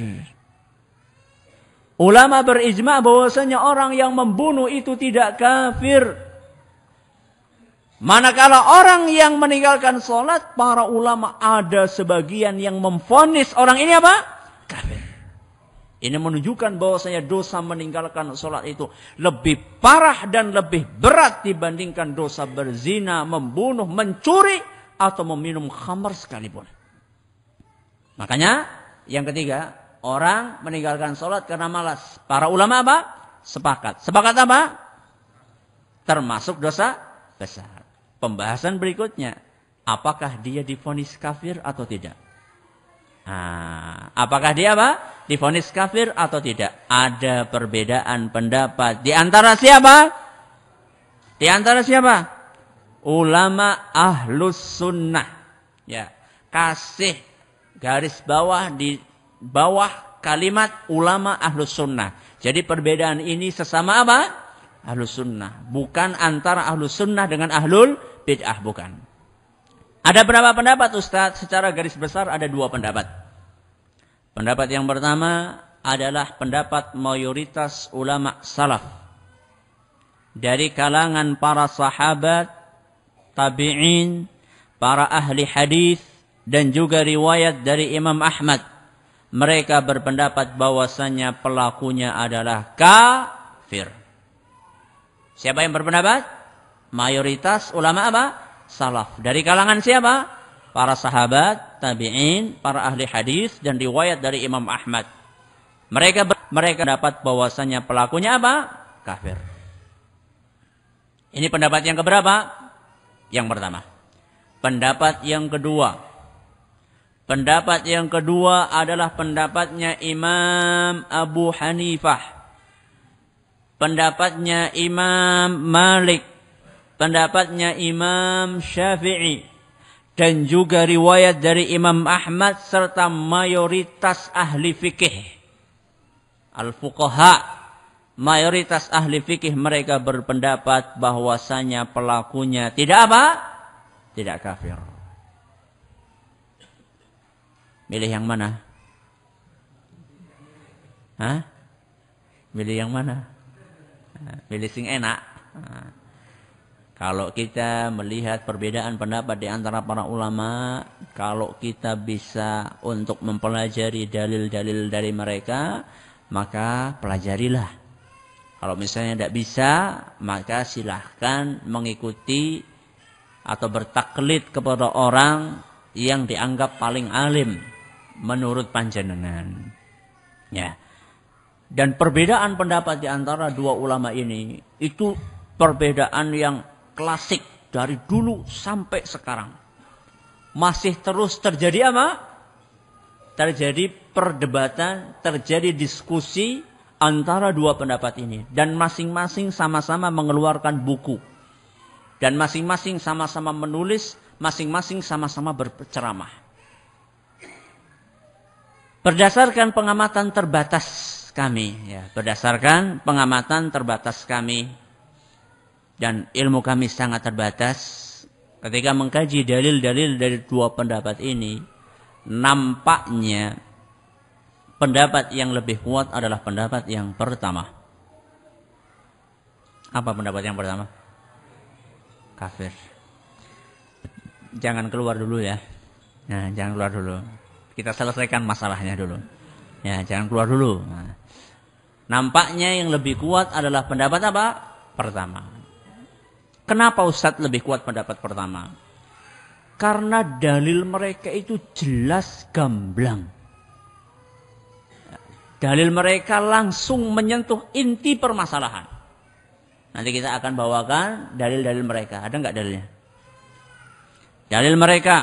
Ulama berijma bahwasanya orang yang membunuh itu tidak kafir. Manakala orang yang meninggalkan sholat, para ulama ada sebagian yang memfonis orang ini apa? Kafir. Ini menunjukkan bahwasanya dosa meninggalkan sholat itu lebih parah dan lebih berat dibandingkan dosa berzina, membunuh, mencuri, atau meminum khamar sekalipun. Makanya yang ketiga, orang meninggalkan sholat karena malas. Para ulama apa? Sepakat. Sepakat apa? Termasuk dosa besar. Pembahasan berikutnya, apakah dia difonis kafir atau tidak? Nah, apakah dia apa? Difonis kafir atau tidak? Ada perbedaan pendapat di antara siapa? Di antara siapa? Ulama ahlus sunnah. Ya, kasih garis bawah di bawah kalimat ulama ahlus sunnah. Jadi perbedaan ini sesama apa? ahlus sunnah. Bukan antara Ahlu sunnah dengan ahlul bid'ah, bukan. Ada berapa pendapat Ustaz? Secara garis besar ada dua pendapat. Pendapat yang pertama adalah pendapat mayoritas ulama salaf. Dari kalangan para sahabat, tabi'in, para ahli hadis dan juga riwayat dari Imam Ahmad. Mereka berpendapat bahwasanya pelakunya adalah kafir. Siapa yang berpendapat? Mayoritas ulama apa? Salaf. Dari kalangan siapa? Para sahabat, tabi'in, para ahli hadis dan riwayat dari Imam Ahmad. Mereka mereka dapat bahwasanya pelakunya apa? Kafir. Ini pendapat yang keberapa? Yang pertama. Pendapat yang kedua. Pendapat yang kedua adalah pendapatnya Imam Abu Hanifah pendapatnya Imam Malik, pendapatnya Imam Syafi'i, dan juga riwayat dari Imam Ahmad serta mayoritas ahli fikih. Al-Fuqaha, mayoritas ahli fikih mereka berpendapat bahwasanya pelakunya tidak apa? Tidak kafir. Milih yang mana? Hah? Milih yang mana? Milih sing enak. Kalau kita melihat perbedaan pendapat di antara para ulama, kalau kita bisa untuk mempelajari dalil-dalil dari mereka, maka pelajarilah. Kalau misalnya tidak bisa, maka silahkan mengikuti atau bertaklid kepada orang yang dianggap paling alim menurut panjenengan. Ya. Dan perbedaan pendapat di antara dua ulama ini itu perbedaan yang klasik dari dulu sampai sekarang. Masih terus terjadi apa? Terjadi perdebatan, terjadi diskusi antara dua pendapat ini dan masing-masing sama-sama mengeluarkan buku. Dan masing-masing sama-sama menulis, masing-masing sama-sama berceramah. Berdasarkan pengamatan terbatas kami ya berdasarkan pengamatan terbatas kami dan ilmu kami sangat terbatas ketika mengkaji dalil-dalil dari dua pendapat ini nampaknya pendapat yang lebih kuat adalah pendapat yang pertama apa pendapat yang pertama kafir jangan keluar dulu ya nah, jangan keluar dulu kita selesaikan masalahnya dulu Ya, jangan keluar dulu. nampaknya yang lebih kuat adalah pendapat apa? Pertama. Kenapa Ustadz lebih kuat pendapat pertama? Karena dalil mereka itu jelas gamblang. Dalil mereka langsung menyentuh inti permasalahan. Nanti kita akan bawakan dalil-dalil mereka. Ada nggak dalilnya? Dalil mereka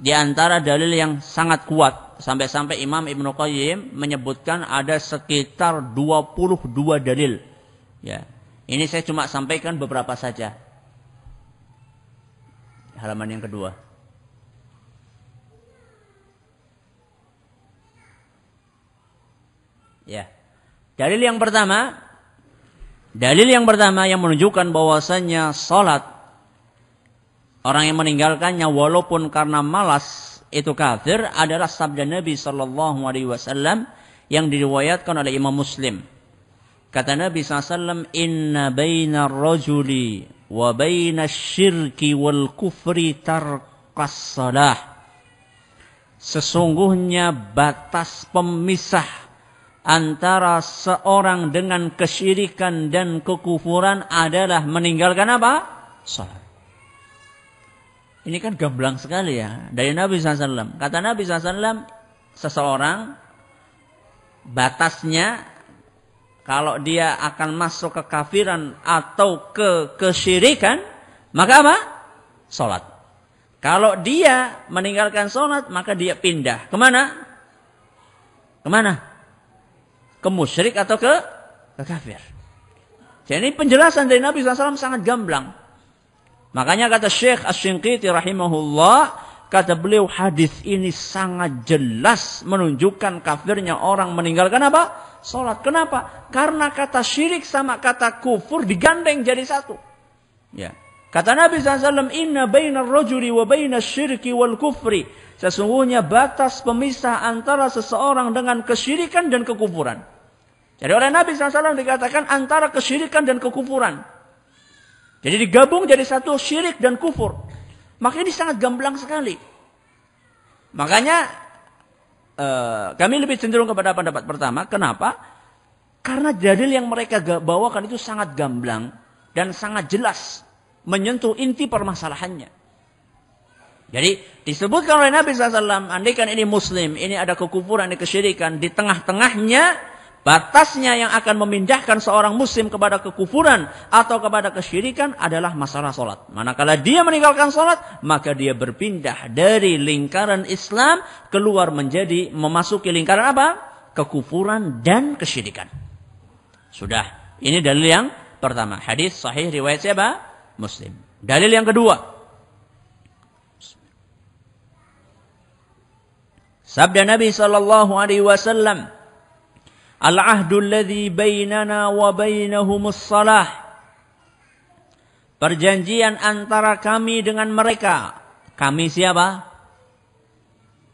di antara dalil yang sangat kuat sampai-sampai Imam Ibn Qayyim menyebutkan ada sekitar 22 dalil. Ya. Ini saya cuma sampaikan beberapa saja. Halaman yang kedua. Ya. Dalil yang pertama, dalil yang pertama yang menunjukkan bahwasannya salat Orang yang meninggalkannya walaupun karena malas itu kafir adalah sabda Nabi Shallallahu Alaihi Wasallam yang diriwayatkan oleh Imam Muslim. Kata Nabi SAW, Inna baina rajuli wa baina syirki wal kufri tarqas salah. Sesungguhnya batas pemisah antara seorang dengan kesyirikan dan kekufuran adalah meninggalkan apa? Salat. Ini kan gamblang sekali ya dari Nabi SAW. Kata Nabi SAW, seseorang batasnya kalau dia akan masuk ke kafiran atau ke kesyirikan, maka apa? Salat. Kalau dia meninggalkan salat, maka dia pindah kemana? Kemana? Ke musyrik atau ke ke kafir. Jadi penjelasan dari Nabi SAW sangat gamblang. Makanya kata Syekh as rahimahullah, kata beliau hadis ini sangat jelas menunjukkan kafirnya orang meninggalkan apa? Salat. Kenapa? Karena kata syirik sama kata kufur digandeng jadi satu. Ya. Kata Nabi SAW, Inna bainar rajuli wa bainas syirki wal kufri. Sesungguhnya batas pemisah antara seseorang dengan kesyirikan dan kekufuran. Jadi oleh Nabi SAW dikatakan antara kesyirikan dan kekufuran. Jadi digabung jadi satu syirik dan kufur. makanya ini sangat gamblang sekali. Makanya eh, kami lebih cenderung kepada pendapat pertama. Kenapa? Karena dalil yang mereka bawakan itu sangat gamblang dan sangat jelas menyentuh inti permasalahannya. Jadi disebutkan oleh Nabi SAW, andaikan ini muslim, ini ada kekufuran, ini kesyirikan, di tengah-tengahnya Batasnya yang akan memindahkan seorang muslim kepada kekufuran atau kepada kesyirikan adalah masalah sholat. Manakala dia meninggalkan sholat, maka dia berpindah dari lingkaran Islam keluar menjadi memasuki lingkaran apa? Kekufuran dan kesyirikan. Sudah. Ini dalil yang pertama. Hadis sahih riwayat siapa? Muslim. Dalil yang kedua. Sabda Nabi Shallallahu Alaihi Wasallam, Al-ahdu alladhi bainana wa bainahumus salah. Perjanjian antara kami dengan mereka. Kami siapa?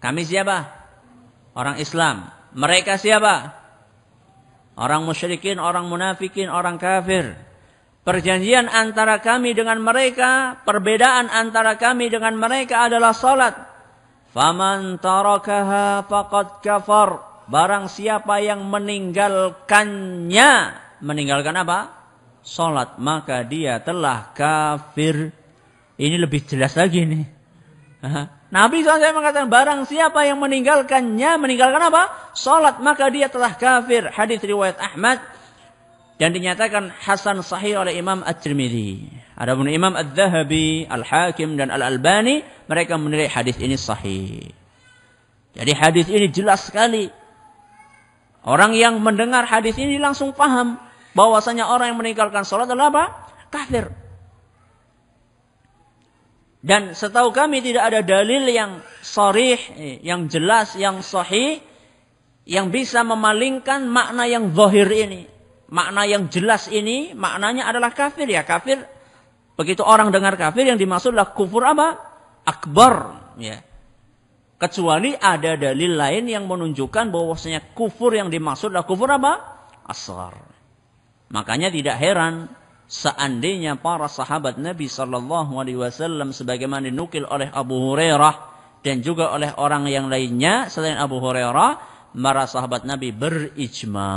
Kami siapa? Orang Islam. Mereka siapa? Orang musyrikin, orang munafikin, orang kafir. Perjanjian antara kami dengan mereka, perbedaan antara kami dengan mereka adalah salat. Faman tarakaha faqad kafar barang siapa yang meninggalkannya, meninggalkan apa? Salat, maka dia telah kafir. Ini lebih jelas lagi nih. Nabi SAW mengatakan barang siapa yang meninggalkannya, meninggalkan apa? Salat, maka dia telah kafir. Hadis riwayat Ahmad dan dinyatakan hasan sahih oleh Imam At-Tirmidzi. Adapun Imam ad zahabi Al-Hakim dan Al-Albani mereka menilai hadis ini sahih. Jadi hadis ini jelas sekali Orang yang mendengar hadis ini langsung paham bahwasanya orang yang meninggalkan sholat adalah apa? Kafir. Dan setahu kami tidak ada dalil yang sorih, yang jelas, yang sahih, yang bisa memalingkan makna yang zahir ini. Makna yang jelas ini, maknanya adalah kafir. Ya kafir, begitu orang dengar kafir, yang dimaksudlah kufur apa? Akbar. Ya. Kecuali ada dalil lain yang menunjukkan bahwasanya kufur yang dimaksud adalah kufur apa? Asgar. Makanya tidak heran seandainya para sahabat Nabi Shallallahu Alaihi Wasallam sebagaimana dinukil oleh Abu Hurairah dan juga oleh orang yang lainnya selain Abu Hurairah, para sahabat Nabi berijma.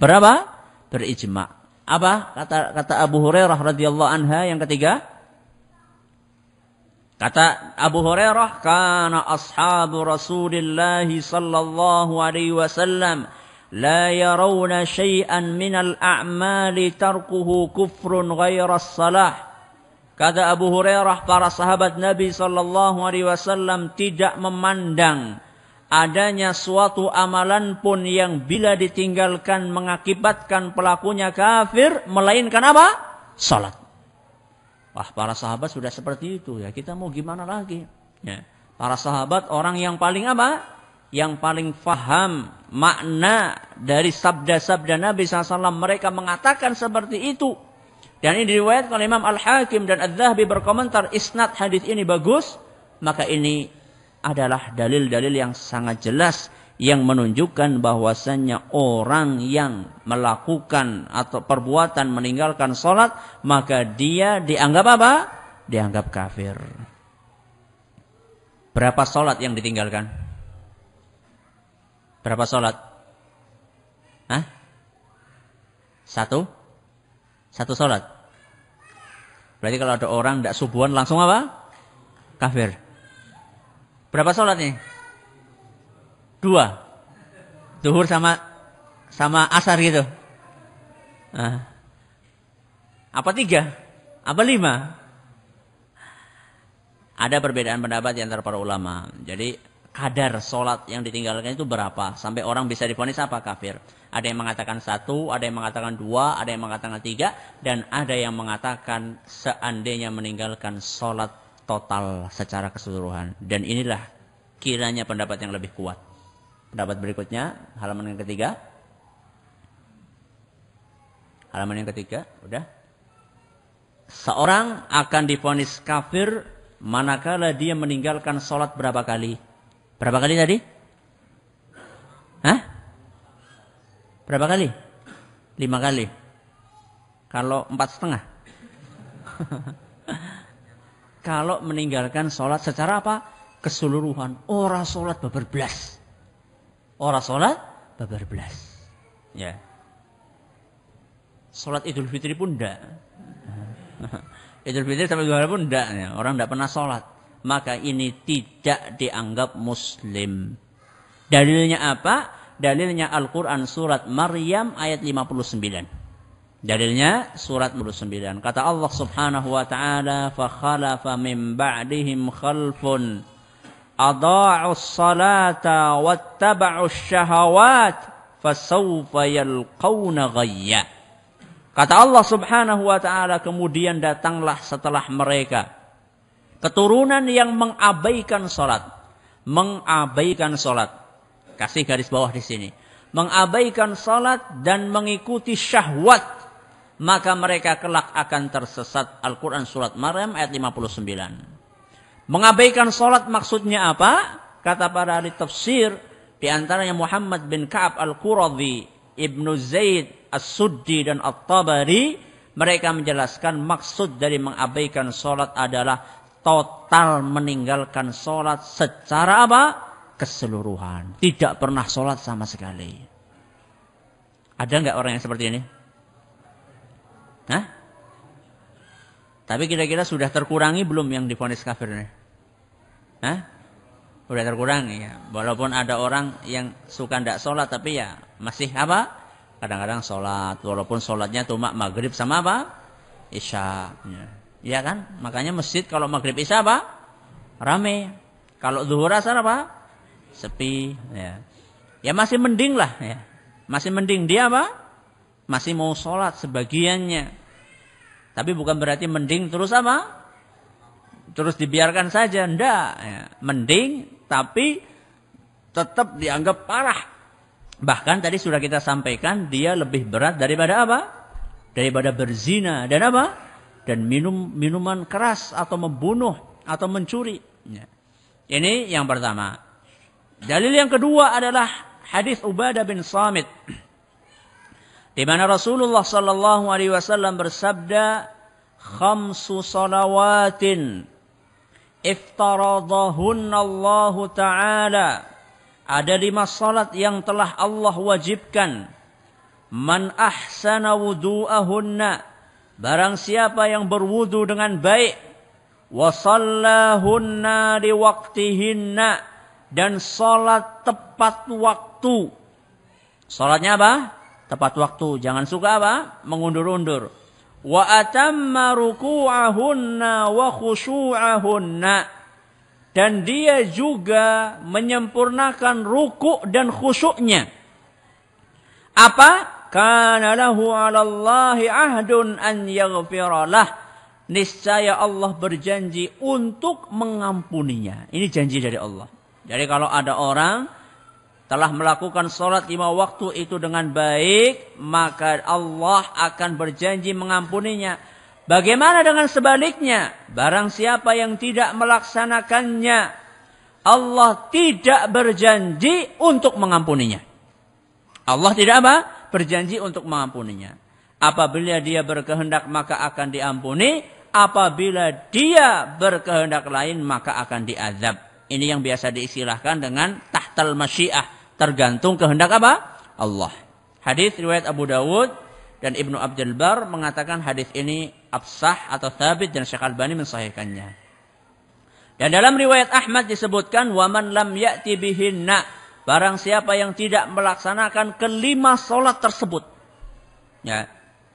Berapa? Berijma. Apa kata kata Abu Hurairah radhiyallahu anha yang ketiga? Kata Abu Hurairah, "Kana ashabu Rasulillah sallallahu alaihi wasallam la yarawna syai'an al a'mali tarkuhu kufrun ghairas salah." Kata Abu Hurairah, para sahabat Nabi sallallahu alaihi wasallam tidak memandang adanya suatu amalan pun yang bila ditinggalkan mengakibatkan pelakunya kafir melainkan apa? Salat. Wah, para sahabat sudah seperti itu ya. Kita mau gimana lagi? Ya. Para sahabat orang yang paling apa? Yang paling faham makna dari sabda-sabda Nabi SAW. Mereka mengatakan seperti itu. Dan ini diriwayatkan oleh Imam Al-Hakim dan ad zahbi berkomentar isnad hadis ini bagus. Maka ini adalah dalil-dalil yang sangat jelas yang menunjukkan bahwasannya orang yang melakukan atau perbuatan meninggalkan sholat maka dia dianggap apa? Dianggap kafir. Berapa sholat yang ditinggalkan? Berapa sholat? Hah? Satu? Satu sholat? Berarti kalau ada orang tidak subuhan langsung apa? Kafir. Berapa sholat nih? Dua. Duhur sama sama asar gitu. Nah. Apa tiga? Apa lima? Ada perbedaan pendapat di antara para ulama. Jadi kadar sholat yang ditinggalkan itu berapa sampai orang bisa difonis apa kafir ada yang mengatakan satu ada yang mengatakan dua ada yang mengatakan tiga dan ada yang mengatakan seandainya meninggalkan sholat total secara keseluruhan dan inilah kiranya pendapat yang lebih kuat Pendapat berikutnya, halaman yang ketiga. Halaman yang ketiga, udah. Seorang akan difonis kafir manakala dia meninggalkan sholat berapa kali? Berapa kali tadi? Hah? Berapa kali? Lima kali. Kalau empat setengah. Kalau meninggalkan sholat secara apa? Keseluruhan. Ora sholat belas Orang sholat, babar belas. Ya. Sholat idul fitri pun enggak. idul fitri sampai dua pun enggak. Ya. Orang enggak pernah sholat. Maka ini tidak dianggap muslim. Dalilnya apa? Dalilnya Al-Quran surat Maryam ayat 59. Dalilnya surat 29. Kata Allah Subhanahu wa taala, "Fa khalafa min ba'dihim khalfun." salata syahawat fasawfa yalqawna ghayya. Kata Allah subhanahu wa ta'ala kemudian datanglah setelah mereka. Keturunan yang mengabaikan sholat. Mengabaikan sholat. Kasih garis bawah di sini. Mengabaikan sholat dan mengikuti syahwat. Maka mereka kelak akan tersesat. Al-Quran surat Maryam ayat 59. Mengabaikan sholat maksudnya apa? Kata para ahli tafsir, di antaranya Muhammad bin Ka'ab al-Quradhi, Ibnu Zaid as-Suddi dan at-Tabari, mereka menjelaskan maksud dari mengabaikan sholat adalah total meninggalkan sholat secara apa? Keseluruhan. Tidak pernah sholat sama sekali. Ada nggak orang yang seperti ini? Hah? Tapi kira-kira sudah terkurangi belum yang difonis kafirnya? Hah? Sudah terkurangi ya. Walaupun ada orang yang suka tidak sholat tapi ya masih apa? Kadang-kadang sholat. Walaupun sholatnya cuma maghrib sama apa? Isya. Ya. ya kan? Makanya masjid kalau maghrib isya apa? Rame. Kalau zuhur asar apa? Sepi. Ya. ya masih mending lah ya. Masih mending dia apa? Masih mau sholat sebagiannya tapi bukan berarti mending terus sama, Terus dibiarkan saja. ndak. Ya, mending tapi tetap dianggap parah. Bahkan tadi sudah kita sampaikan dia lebih berat daripada apa? Daripada berzina dan apa? Dan minum minuman keras atau membunuh atau mencuri. Ya. Ini yang pertama. Dalil yang kedua adalah hadis Ubadah bin Samit di mana Rasulullah sallallahu alaihi wasallam bersabda, "Khamsu salawatin iftaradahunna Allah taala." Ada lima salat yang telah Allah wajibkan. Man ahsana wudu'ahunna. Barang siapa yang berwudu dengan baik. di liwaktihinna. Dan salat tepat waktu. Salatnya apa? tepat waktu. Jangan suka apa? Mengundur-undur. Wa atamma ruku'ahunna wa khusyu'ahunna. Dan dia juga menyempurnakan ruku' dan khusyuknya. Apa? Kana lahu 'alallahi 'ahdun an yaghfiralah. Niscaya Allah berjanji untuk mengampuninya. Ini janji dari Allah. Jadi kalau ada orang telah melakukan sholat lima waktu itu dengan baik, maka Allah akan berjanji mengampuninya. Bagaimana dengan sebaliknya? Barang siapa yang tidak melaksanakannya, Allah tidak berjanji untuk mengampuninya. Allah tidak apa? Berjanji untuk mengampuninya. Apabila dia berkehendak maka akan diampuni, apabila dia berkehendak lain maka akan diazab. Ini yang biasa diistilahkan dengan tahtal masyiah, tergantung kehendak apa? Allah. Hadis riwayat Abu Dawud dan Ibnu Abdul Bar mengatakan hadis ini absah atau thabit dan Syekh Albani mensahihkannya. Dan dalam riwayat Ahmad disebutkan waman lam ya'ti bihinna barang siapa yang tidak melaksanakan kelima salat tersebut. Ya.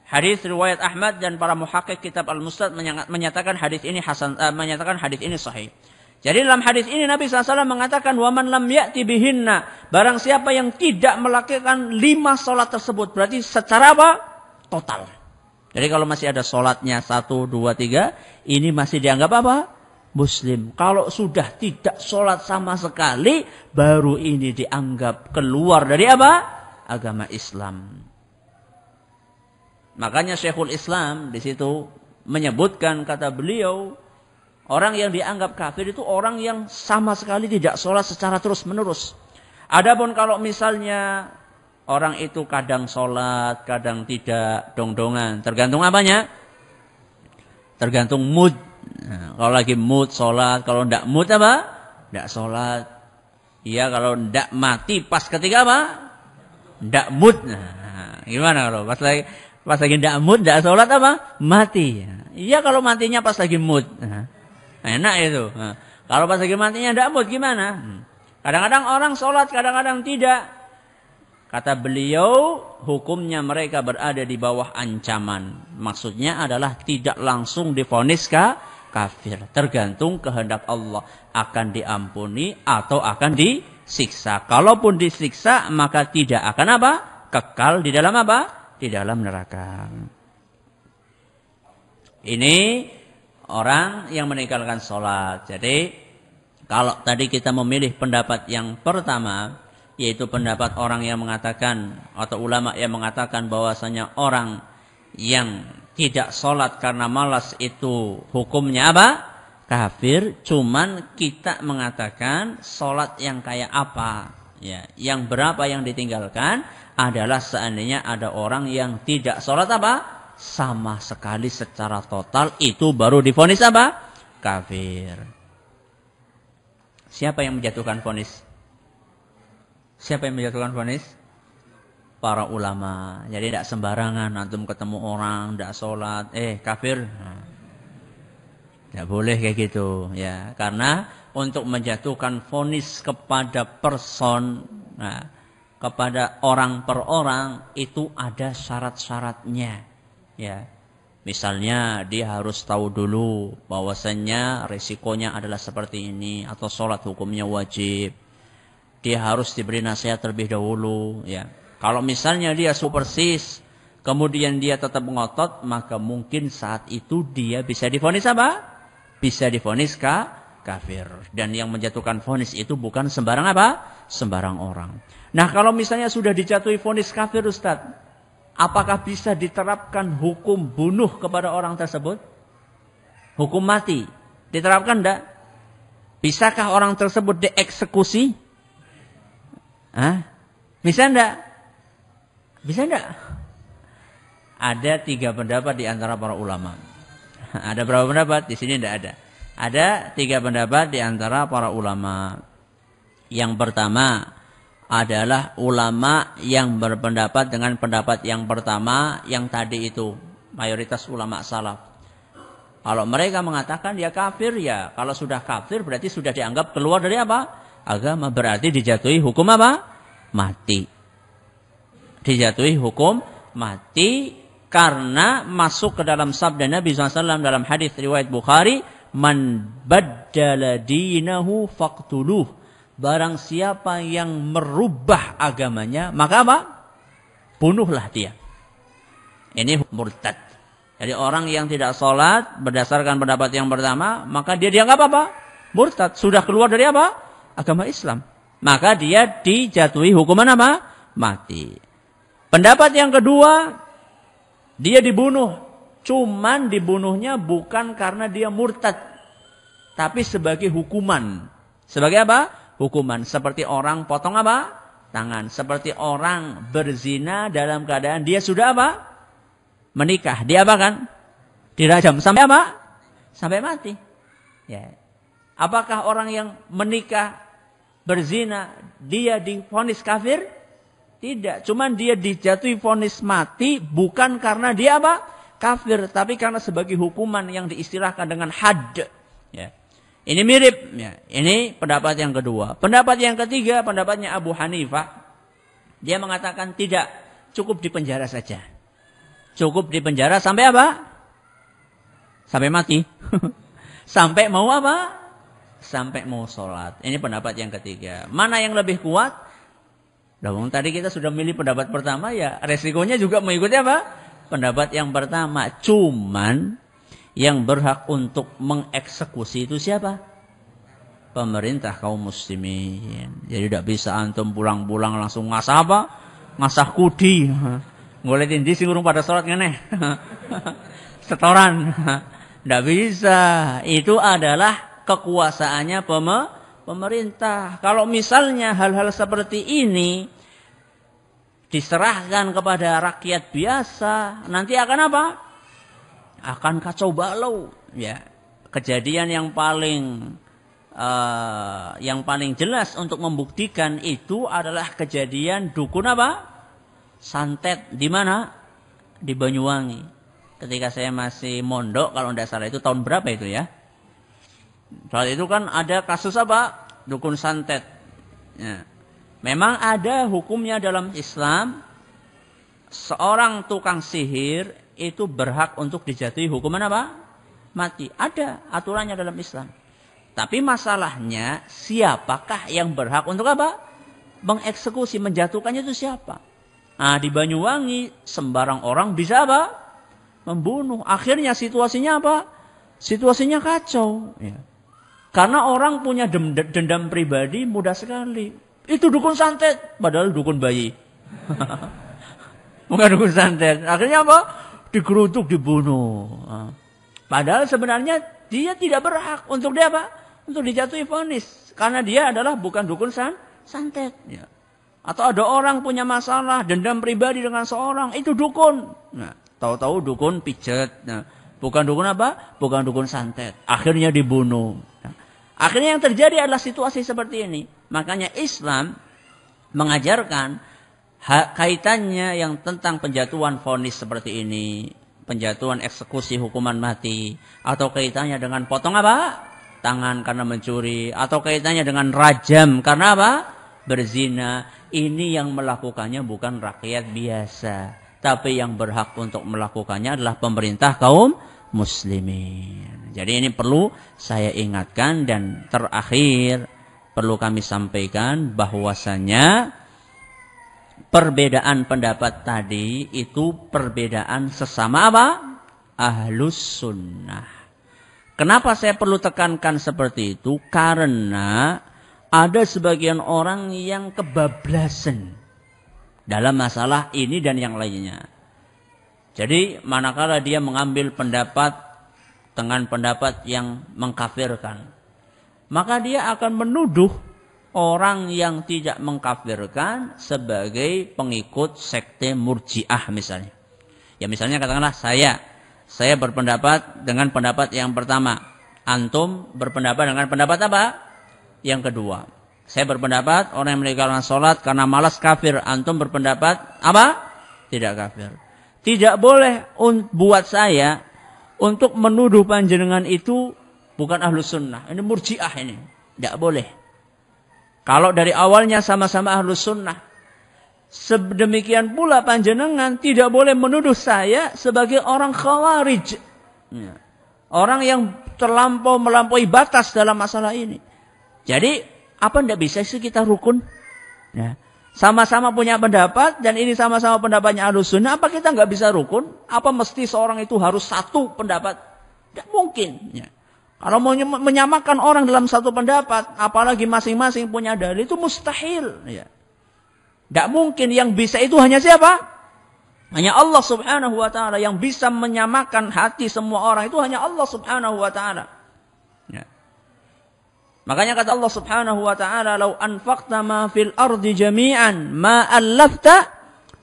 Hadis riwayat Ahmad dan para muhakkik kitab Al-Mustad menyatakan hadis ini hasan uh, menyatakan hadis ini sahih. Jadi dalam hadis ini Nabi SAW mengatakan waman lam ya'ti bihinna. Barang siapa yang tidak melakukan lima sholat tersebut. Berarti secara apa? Total. Jadi kalau masih ada sholatnya satu, dua, tiga. Ini masih dianggap apa? Muslim. Kalau sudah tidak sholat sama sekali. Baru ini dianggap keluar dari apa? Agama Islam. Makanya Syekhul Islam di situ menyebutkan kata beliau Orang yang dianggap kafir itu orang yang sama sekali tidak sholat secara terus-menerus. Adapun kalau misalnya orang itu kadang sholat, kadang tidak, dongdongan. Tergantung apanya? Tergantung mood. Nah, kalau lagi mood sholat, kalau tidak mood apa? Tidak sholat. Iya kalau tidak mati pas ketika apa? Tidak mood. Nah, gimana kalau pas lagi pas lagi tidak mood, tidak sholat apa? Mati. Iya kalau matinya pas lagi mood. Nah. Enak itu. kalau pas lagi matinya tidak gimana? Hmm. Kadang-kadang orang sholat, kadang-kadang tidak. Kata beliau, hukumnya mereka berada di bawah ancaman. Maksudnya adalah tidak langsung difonis kafir. Tergantung kehendak Allah akan diampuni atau akan disiksa. Kalaupun disiksa, maka tidak akan apa? Kekal di dalam apa? Di dalam neraka. Ini orang yang meninggalkan sholat. Jadi kalau tadi kita memilih pendapat yang pertama, yaitu pendapat orang yang mengatakan atau ulama yang mengatakan bahwasanya orang yang tidak sholat karena malas itu hukumnya apa? Kafir. Cuman kita mengatakan sholat yang kayak apa? Ya, yang berapa yang ditinggalkan adalah seandainya ada orang yang tidak sholat apa? sama sekali secara total itu baru difonis apa? Kafir. Siapa yang menjatuhkan fonis? Siapa yang menjatuhkan fonis? Para ulama. Jadi tidak sembarangan antum ketemu orang tidak sholat, eh kafir. Tidak boleh kayak gitu ya, karena untuk menjatuhkan fonis kepada person, nah, kepada orang per orang itu ada syarat-syaratnya ya misalnya dia harus tahu dulu bahwasannya risikonya adalah seperti ini atau sholat hukumnya wajib dia harus diberi nasihat terlebih dahulu ya kalau misalnya dia supersis kemudian dia tetap ngotot maka mungkin saat itu dia bisa difonis apa bisa difonis ka? kafir dan yang menjatuhkan fonis itu bukan sembarang apa sembarang orang. Nah kalau misalnya sudah dijatuhi fonis kafir Ustadz Apakah bisa diterapkan hukum bunuh kepada orang tersebut? Hukum mati. Diterapkan tidak? Bisakah orang tersebut dieksekusi? Hah? Bisa tidak? Bisa tidak? Ada tiga pendapat di antara para ulama. Ada berapa pendapat? Di sini tidak ada. Ada tiga pendapat di antara para ulama. Yang pertama, adalah ulama yang berpendapat dengan pendapat yang pertama yang tadi itu mayoritas ulama salaf. Kalau mereka mengatakan dia kafir ya, kalau sudah kafir berarti sudah dianggap keluar dari apa? Agama berarti dijatuhi hukum apa? Mati. Dijatuhi hukum mati karena masuk ke dalam sabda Nabi SAW dalam hadis riwayat Bukhari, man baddala dinahu faqtuluh barang siapa yang merubah agamanya, maka apa? Bunuhlah dia. Ini murtad. Jadi orang yang tidak sholat berdasarkan pendapat yang pertama, maka dia dianggap apa? Murtad. Sudah keluar dari apa? Agama Islam. Maka dia dijatuhi hukuman apa? Mati. Pendapat yang kedua, dia dibunuh. Cuman dibunuhnya bukan karena dia murtad. Tapi sebagai hukuman. Sebagai apa? hukuman. Seperti orang potong apa? Tangan. Seperti orang berzina dalam keadaan dia sudah apa? Menikah. Dia apa kan? Dirajam. Sampai apa? Sampai mati. Ya. Apakah orang yang menikah berzina dia difonis kafir? Tidak, cuman dia dijatuhi fonis mati bukan karena dia apa? Kafir, tapi karena sebagai hukuman yang diistilahkan dengan had. Ya. Ini mirip ya. Ini pendapat yang kedua. Pendapat yang ketiga pendapatnya Abu Hanifah. Dia mengatakan tidak, cukup di penjara saja. Cukup di penjara sampai apa? Sampai mati. sampai mau apa? Sampai mau sholat. Ini pendapat yang ketiga. Mana yang lebih kuat? Dalam tadi kita sudah milih pendapat pertama ya resikonya juga mengikuti apa? Pendapat yang pertama. Cuman yang berhak untuk mengeksekusi itu siapa? Pemerintah kaum muslimin. Jadi tidak bisa antum pulang-pulang langsung ngasah apa? Ngasah kudi. Ngoletin di singurung pada sholat ngeneh. Setoran. Tidak bisa. Itu adalah kekuasaannya pemerintah. Kalau misalnya hal-hal seperti ini diserahkan kepada rakyat biasa, nanti akan apa? akan kacau balau ya kejadian yang paling uh, yang paling jelas untuk membuktikan itu adalah kejadian dukun apa santet di mana di Banyuwangi ketika saya masih mondok kalau tidak salah itu tahun berapa itu ya saat itu kan ada kasus apa dukun santet ya. memang ada hukumnya dalam Islam seorang tukang sihir itu berhak untuk dijatuhi hukuman apa? Mati. Ada aturannya dalam Islam. Tapi masalahnya siapakah yang berhak untuk apa? Mengeksekusi, menjatuhkannya itu siapa? Nah, di Banyuwangi sembarang orang bisa apa? Membunuh. Akhirnya situasinya apa? Situasinya kacau. Ya. Karena orang punya dendam, dendam pribadi mudah sekali. Itu dukun santet, padahal dukun bayi. Bukan dukun santet. Akhirnya apa? digerutuk, dibunuh. Padahal sebenarnya dia tidak berhak untuk dia apa? Untuk dijatuhi vonis karena dia adalah bukan dukun san santet. Ya. Atau ada orang punya masalah dendam pribadi dengan seorang itu dukun. Nah, tahu-tahu dukun pijet. Nah, bukan dukun apa? Bukan dukun santet. Akhirnya dibunuh. Nah, akhirnya yang terjadi adalah situasi seperti ini. Makanya Islam mengajarkan Hak kaitannya yang tentang penjatuhan vonis seperti ini, penjatuhan eksekusi hukuman mati, atau kaitannya dengan potong apa? Tangan karena mencuri, atau kaitannya dengan rajam karena apa? Berzina. Ini yang melakukannya bukan rakyat biasa, tapi yang berhak untuk melakukannya adalah pemerintah kaum muslimin. Jadi ini perlu saya ingatkan dan terakhir perlu kami sampaikan bahwasanya perbedaan pendapat tadi itu perbedaan sesama apa? Ahlus sunnah. Kenapa saya perlu tekankan seperti itu? Karena ada sebagian orang yang kebablasan dalam masalah ini dan yang lainnya. Jadi manakala dia mengambil pendapat dengan pendapat yang mengkafirkan, maka dia akan menuduh orang yang tidak mengkafirkan sebagai pengikut sekte murjiah misalnya. Ya misalnya katakanlah saya, saya berpendapat dengan pendapat yang pertama. Antum berpendapat dengan pendapat apa? Yang kedua. Saya berpendapat orang yang meninggalkan sholat karena malas kafir. Antum berpendapat apa? Tidak kafir. Tidak boleh buat saya untuk menuduh panjenengan itu bukan ahlu sunnah. Ini murjiah ini. Tidak boleh. Kalau dari awalnya sama-sama ahlus sunnah. Sedemikian pula panjenengan tidak boleh menuduh saya sebagai orang khawarij. Ya. Orang yang terlampau melampaui batas dalam masalah ini. Jadi apa tidak bisa sih kita rukun? Ya. Sama-sama punya pendapat dan ini sama-sama pendapatnya ahlus sunnah. Apa kita nggak bisa rukun? Apa mesti seorang itu harus satu pendapat? Tidak mungkin. Ya. Kalau mau menyamakan orang dalam satu pendapat, apalagi masing-masing punya dalil itu mustahil. Ya. Tidak mungkin yang bisa itu hanya siapa? Hanya Allah subhanahu wa ta'ala yang bisa menyamakan hati semua orang. Itu hanya Allah subhanahu wa ta'ala. Ya. Makanya kata Allah subhanahu wa ta'ala, Lau anfaqta ma fil ardi jami'an ma allafta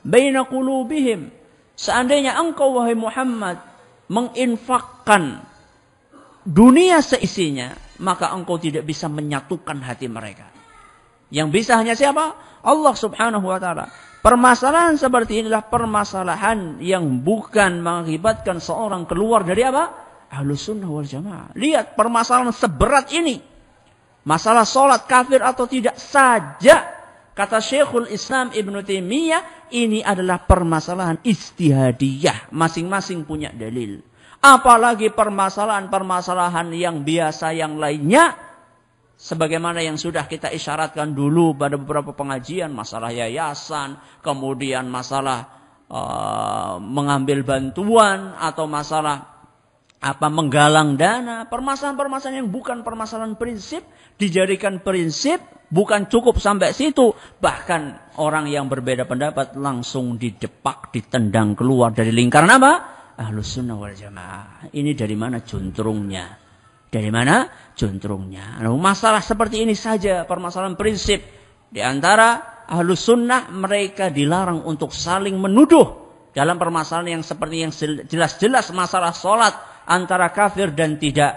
baina qulubihim. Seandainya engkau wahai Muhammad menginfakkan dunia seisinya, maka engkau tidak bisa menyatukan hati mereka. Yang bisa hanya siapa? Allah Subhanahu wa taala. Permasalahan seperti inilah permasalahan yang bukan mengakibatkan seorang keluar dari apa? Ahlus sunnah wal jamaah. Lihat permasalahan seberat ini. Masalah sholat kafir atau tidak saja. Kata Syekhul Islam Ibn Taimiyah, ini adalah permasalahan istihadiyah. Masing-masing punya dalil apalagi permasalahan-permasalahan yang biasa yang lainnya sebagaimana yang sudah kita isyaratkan dulu pada beberapa pengajian masalah yayasan, kemudian masalah uh, mengambil bantuan atau masalah apa menggalang dana, permasalahan-permasalahan yang bukan permasalahan prinsip dijadikan prinsip bukan cukup sampai situ, bahkan orang yang berbeda pendapat langsung didepak, ditendang keluar dari lingkaran apa? Ahlu sunnah wal jamaah. Ini dari mana juntrungnya? Dari mana juntrungnya? Nah, masalah seperti ini saja, permasalahan prinsip. Di antara ahlu sunnah mereka dilarang untuk saling menuduh dalam permasalahan yang seperti yang jelas-jelas masalah sholat antara kafir dan tidak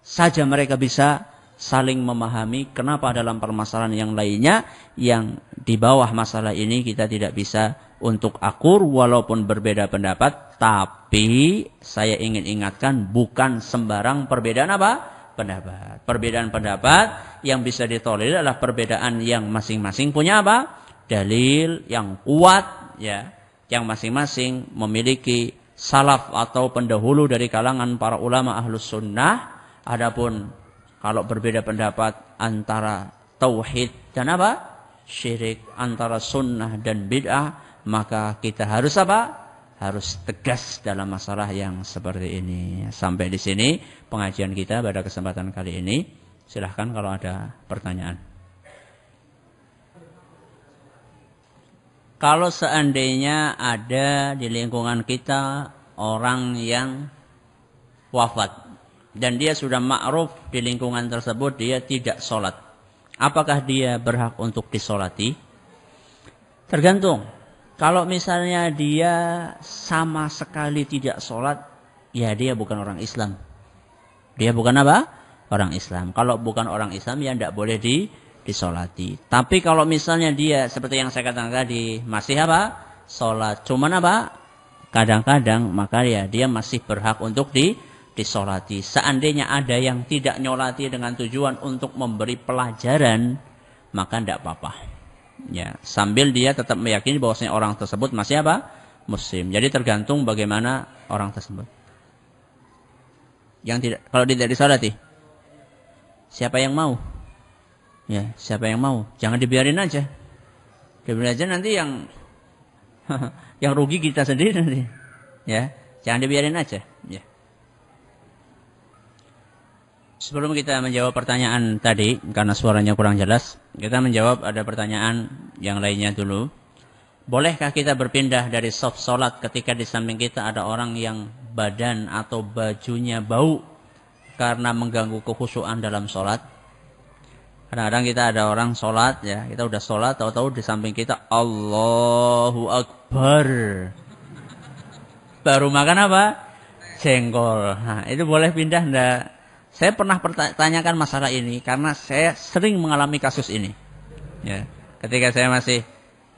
saja mereka bisa saling memahami kenapa dalam permasalahan yang lainnya yang di bawah masalah ini kita tidak bisa untuk akur walaupun berbeda pendapat, tapi saya ingin ingatkan bukan sembarang perbedaan apa? pendapat. Perbedaan pendapat yang bisa ditolerir adalah perbedaan yang masing-masing punya apa? dalil yang kuat ya, yang masing-masing memiliki salaf atau pendahulu dari kalangan para ulama ahlus sunnah. Adapun kalau berbeda pendapat antara tauhid dan apa? syirik antara sunnah dan bid'ah maka kita harus apa? Harus tegas dalam masalah yang seperti ini. Sampai di sini pengajian kita pada kesempatan kali ini. Silahkan kalau ada pertanyaan. Kalau seandainya ada di lingkungan kita orang yang wafat dan dia sudah ma'ruf di lingkungan tersebut dia tidak sholat apakah dia berhak untuk disolati? Tergantung. Kalau misalnya dia sama sekali tidak sholat, ya dia bukan orang Islam. Dia bukan apa? Orang Islam. Kalau bukan orang Islam ya tidak boleh di disolati. Tapi kalau misalnya dia seperti yang saya katakan tadi masih apa? Sholat. Cuman apa? Kadang-kadang maka ya dia masih berhak untuk di disolati. Seandainya ada yang tidak nyolati dengan tujuan untuk memberi pelajaran, maka tidak apa-apa ya sambil dia tetap meyakini bahwasanya orang tersebut masih apa muslim jadi tergantung bagaimana orang tersebut yang tidak kalau tidak disolati siapa yang mau ya siapa yang mau jangan dibiarin aja dibiarin aja nanti yang yang rugi kita sendiri nanti ya jangan dibiarin aja ya Sebelum kita menjawab pertanyaan tadi, karena suaranya kurang jelas, kita menjawab ada pertanyaan yang lainnya dulu. Bolehkah kita berpindah dari soft sholat ketika di samping kita ada orang yang badan atau bajunya bau karena mengganggu kekhusuan dalam sholat? Kadang-kadang kita ada orang sholat ya, kita udah sholat, tahu-tahu di samping kita Allahu Akbar. Baru makan apa? Jengkol. Nah, itu boleh pindah enggak? Saya pernah pertanyakan masalah ini karena saya sering mengalami kasus ini. Ya. Ketika saya masih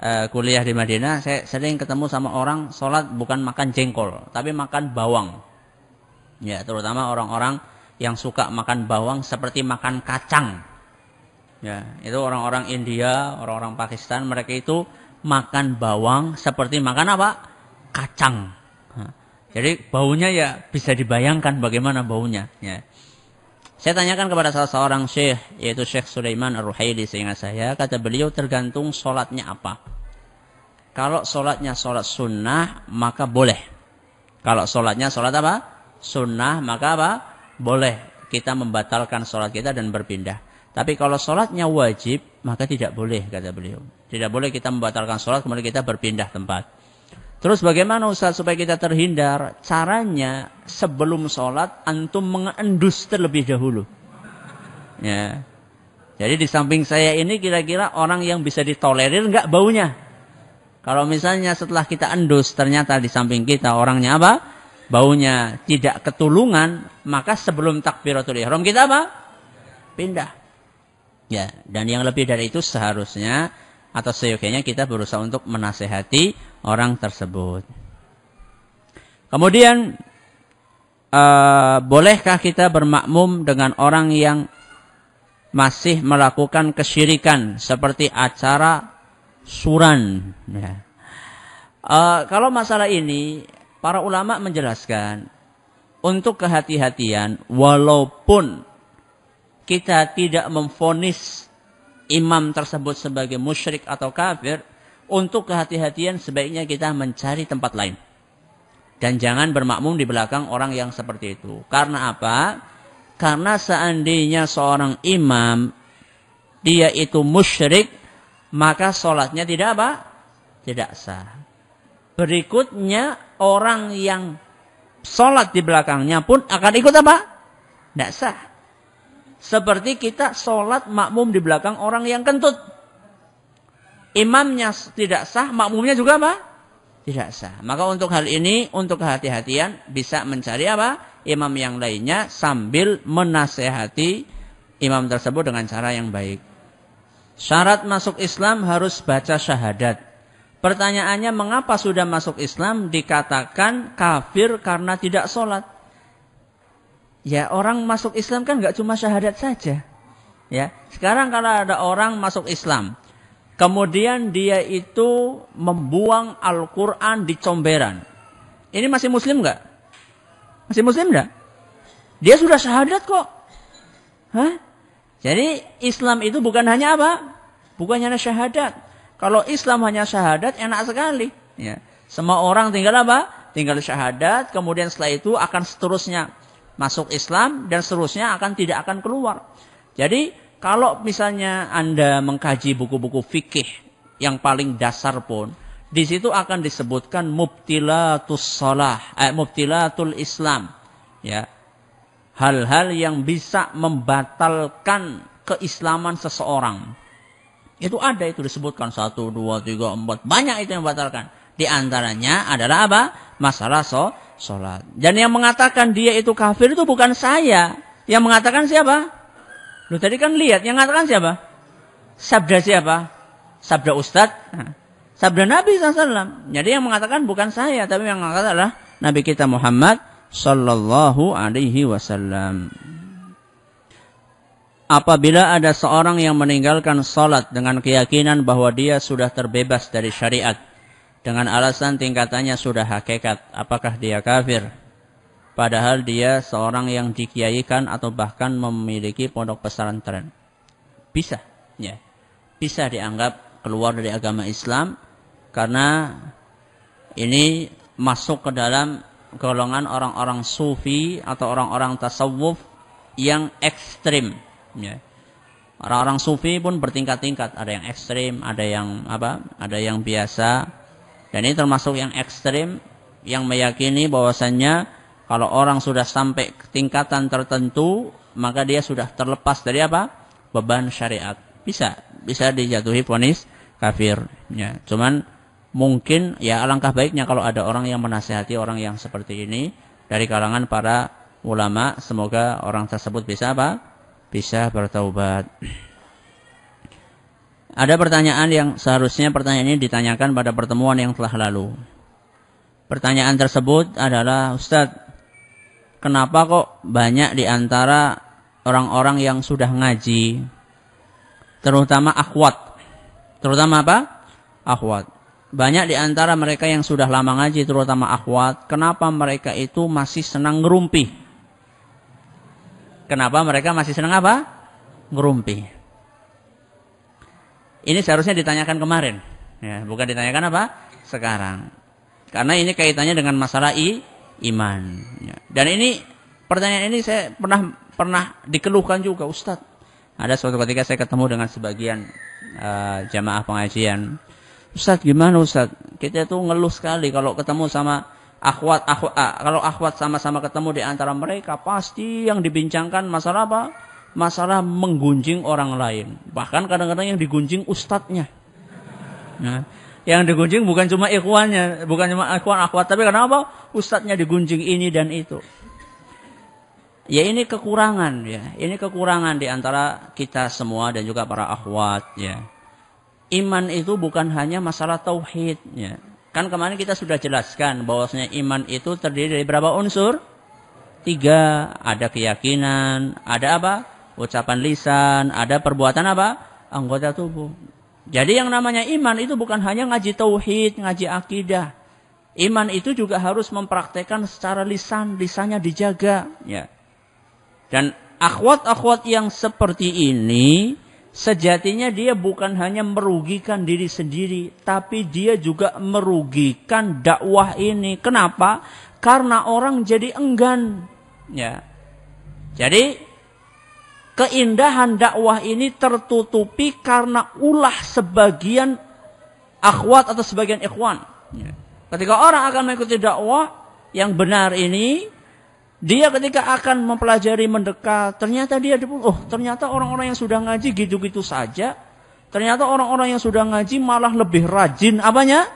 uh, kuliah di Madinah, saya sering ketemu sama orang sholat bukan makan jengkol, tapi makan bawang. Ya, terutama orang-orang yang suka makan bawang seperti makan kacang. Ya, itu orang-orang India, orang-orang Pakistan, mereka itu makan bawang seperti makan apa? Kacang. Jadi baunya ya bisa dibayangkan bagaimana baunya. Ya. Saya tanyakan kepada salah seorang syekh, yaitu Syekh Sulaiman Ar-Ruhaili sehingga saya, kata beliau tergantung sholatnya apa. Kalau sholatnya sholat sunnah, maka boleh. Kalau sholatnya sholat apa? Sunnah, maka apa? Boleh. Kita membatalkan sholat kita dan berpindah. Tapi kalau sholatnya wajib, maka tidak boleh, kata beliau. Tidak boleh kita membatalkan sholat, kemudian kita berpindah tempat. Terus bagaimana Ustaz supaya kita terhindar? Caranya sebelum sholat antum mengendus terlebih dahulu. Ya. Jadi di samping saya ini kira-kira orang yang bisa ditolerir nggak baunya. Kalau misalnya setelah kita endus ternyata di samping kita orangnya apa? Baunya tidak ketulungan, maka sebelum takbiratul ihram kita apa? Pindah. Ya, dan yang lebih dari itu seharusnya atau seyogianya kita berusaha untuk menasehati orang tersebut. Kemudian uh, bolehkah kita bermakmum dengan orang yang masih melakukan kesyirikan seperti acara suran? Ya. Uh, kalau masalah ini para ulama menjelaskan untuk kehati-hatian walaupun kita tidak memfonis imam tersebut sebagai musyrik atau kafir, untuk kehati-hatian sebaiknya kita mencari tempat lain. Dan jangan bermakmum di belakang orang yang seperti itu. Karena apa? Karena seandainya seorang imam, dia itu musyrik, maka sholatnya tidak apa? Tidak sah. Berikutnya, orang yang sholat di belakangnya pun akan ikut apa? Tidak sah. Seperti kita sholat makmum di belakang orang yang kentut. Imamnya tidak sah, makmumnya juga apa? Tidak sah. Maka untuk hal ini, untuk kehati-hatian, bisa mencari apa? Imam yang lainnya sambil menasehati imam tersebut dengan cara yang baik. Syarat masuk Islam harus baca syahadat. Pertanyaannya, mengapa sudah masuk Islam dikatakan kafir karena tidak sholat? Ya orang masuk Islam kan nggak cuma syahadat saja. Ya, sekarang kalau ada orang masuk Islam, kemudian dia itu membuang Al-Quran di comberan. Ini masih Muslim nggak? Masih Muslim nggak? Dia sudah syahadat kok. Hah? Jadi Islam itu bukan hanya apa? Bukan hanya syahadat. Kalau Islam hanya syahadat enak sekali. Ya. Semua orang tinggal apa? Tinggal syahadat, kemudian setelah itu akan seterusnya masuk Islam dan seterusnya akan tidak akan keluar. Jadi kalau misalnya Anda mengkaji buku-buku fikih yang paling dasar pun, di situ akan disebutkan mubtilatus salah, eh, mubtilatul Islam, ya. Hal-hal yang bisa membatalkan keislaman seseorang. Itu ada itu disebutkan satu, dua, tiga, empat. Banyak itu yang membatalkan. Di antaranya adalah apa? Masalah so sholat. Dan yang mengatakan dia itu kafir itu bukan saya. Yang mengatakan siapa? Lu tadi kan lihat, yang mengatakan siapa? Sabda siapa? Sabda Ustadz. Nah, sabda Nabi SAW. Jadi yang mengatakan bukan saya, tapi yang mengatakan adalah Nabi kita Muhammad Sallallahu Alaihi Wasallam. Apabila ada seorang yang meninggalkan sholat dengan keyakinan bahwa dia sudah terbebas dari syariat, dengan alasan tingkatannya sudah hakikat, apakah dia kafir? Padahal dia seorang yang dikiaikan atau bahkan memiliki pondok pesantren. Bisa, ya. Bisa dianggap keluar dari agama Islam karena ini masuk ke dalam golongan orang-orang sufi atau orang-orang tasawuf yang ekstrim. Ya. Orang-orang sufi pun bertingkat-tingkat, ada yang ekstrim, ada yang apa, ada yang biasa, dan ini termasuk yang ekstrim yang meyakini bahwasannya kalau orang sudah sampai ke tingkatan tertentu maka dia sudah terlepas dari apa? beban syariat. Bisa, bisa dijatuhi vonis kafir. Ya, cuman mungkin ya alangkah baiknya kalau ada orang yang menasehati orang yang seperti ini dari kalangan para ulama, semoga orang tersebut bisa apa? bisa bertaubat. Ada pertanyaan yang seharusnya pertanyaan ini ditanyakan pada pertemuan yang telah lalu. Pertanyaan tersebut adalah, Ustadz, kenapa kok banyak di antara orang-orang yang sudah ngaji, terutama akhwat, terutama apa? Akhwat. Banyak di antara mereka yang sudah lama ngaji, terutama akhwat, kenapa mereka itu masih senang ngerumpi? Kenapa mereka masih senang apa? Ngerumpi. Ini seharusnya ditanyakan kemarin, ya, bukan ditanyakan apa? Sekarang. Karena ini kaitannya dengan masalah i, iman. Ya. Dan ini pertanyaan ini saya pernah pernah dikeluhkan juga, Ustadz. Ada suatu ketika saya ketemu dengan sebagian uh, jamaah pengajian. Ustadz gimana Ustadz? Kita tuh ngeluh sekali kalau ketemu sama akhwat, akhwat uh, eh, kalau akhwat sama-sama ketemu di antara mereka pasti yang dibincangkan masalah apa? masalah menggunjing orang lain. Bahkan kadang-kadang yang digunjing ustadznya. Nah, yang digunjing bukan cuma ikhwannya, bukan cuma ikhwan akhwat, tapi karena apa ustadznya digunjing ini dan itu. Ya ini kekurangan ya, ini kekurangan di antara kita semua dan juga para akhwat ya. Iman itu bukan hanya masalah tauhid ya. Kan kemarin kita sudah jelaskan bahwasanya iman itu terdiri dari berapa unsur? Tiga, ada keyakinan, ada apa? ucapan lisan, ada perbuatan apa? Anggota tubuh. Jadi yang namanya iman itu bukan hanya ngaji tauhid, ngaji akidah. Iman itu juga harus mempraktekkan secara lisan, lisannya dijaga, ya. Dan akhwat-akhwat yang seperti ini sejatinya dia bukan hanya merugikan diri sendiri, tapi dia juga merugikan dakwah ini. Kenapa? Karena orang jadi enggan, ya. Jadi keindahan dakwah ini tertutupi karena ulah sebagian akhwat atau sebagian ikhwan. Ya. Ketika orang akan mengikuti dakwah yang benar ini, dia ketika akan mempelajari mendekat, ternyata dia oh ternyata orang-orang yang sudah ngaji gitu-gitu saja. Ternyata orang-orang yang sudah ngaji malah lebih rajin apanya?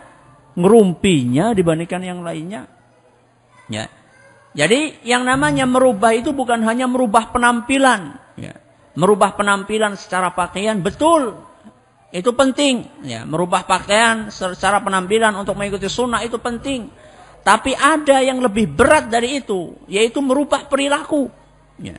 Ngerumpinya dibandingkan yang lainnya. Ya. Jadi yang namanya merubah itu bukan hanya merubah penampilan, merubah penampilan secara pakaian betul itu penting ya merubah pakaian secara penampilan untuk mengikuti sunnah itu penting tapi ada yang lebih berat dari itu yaitu merubah perilaku ya.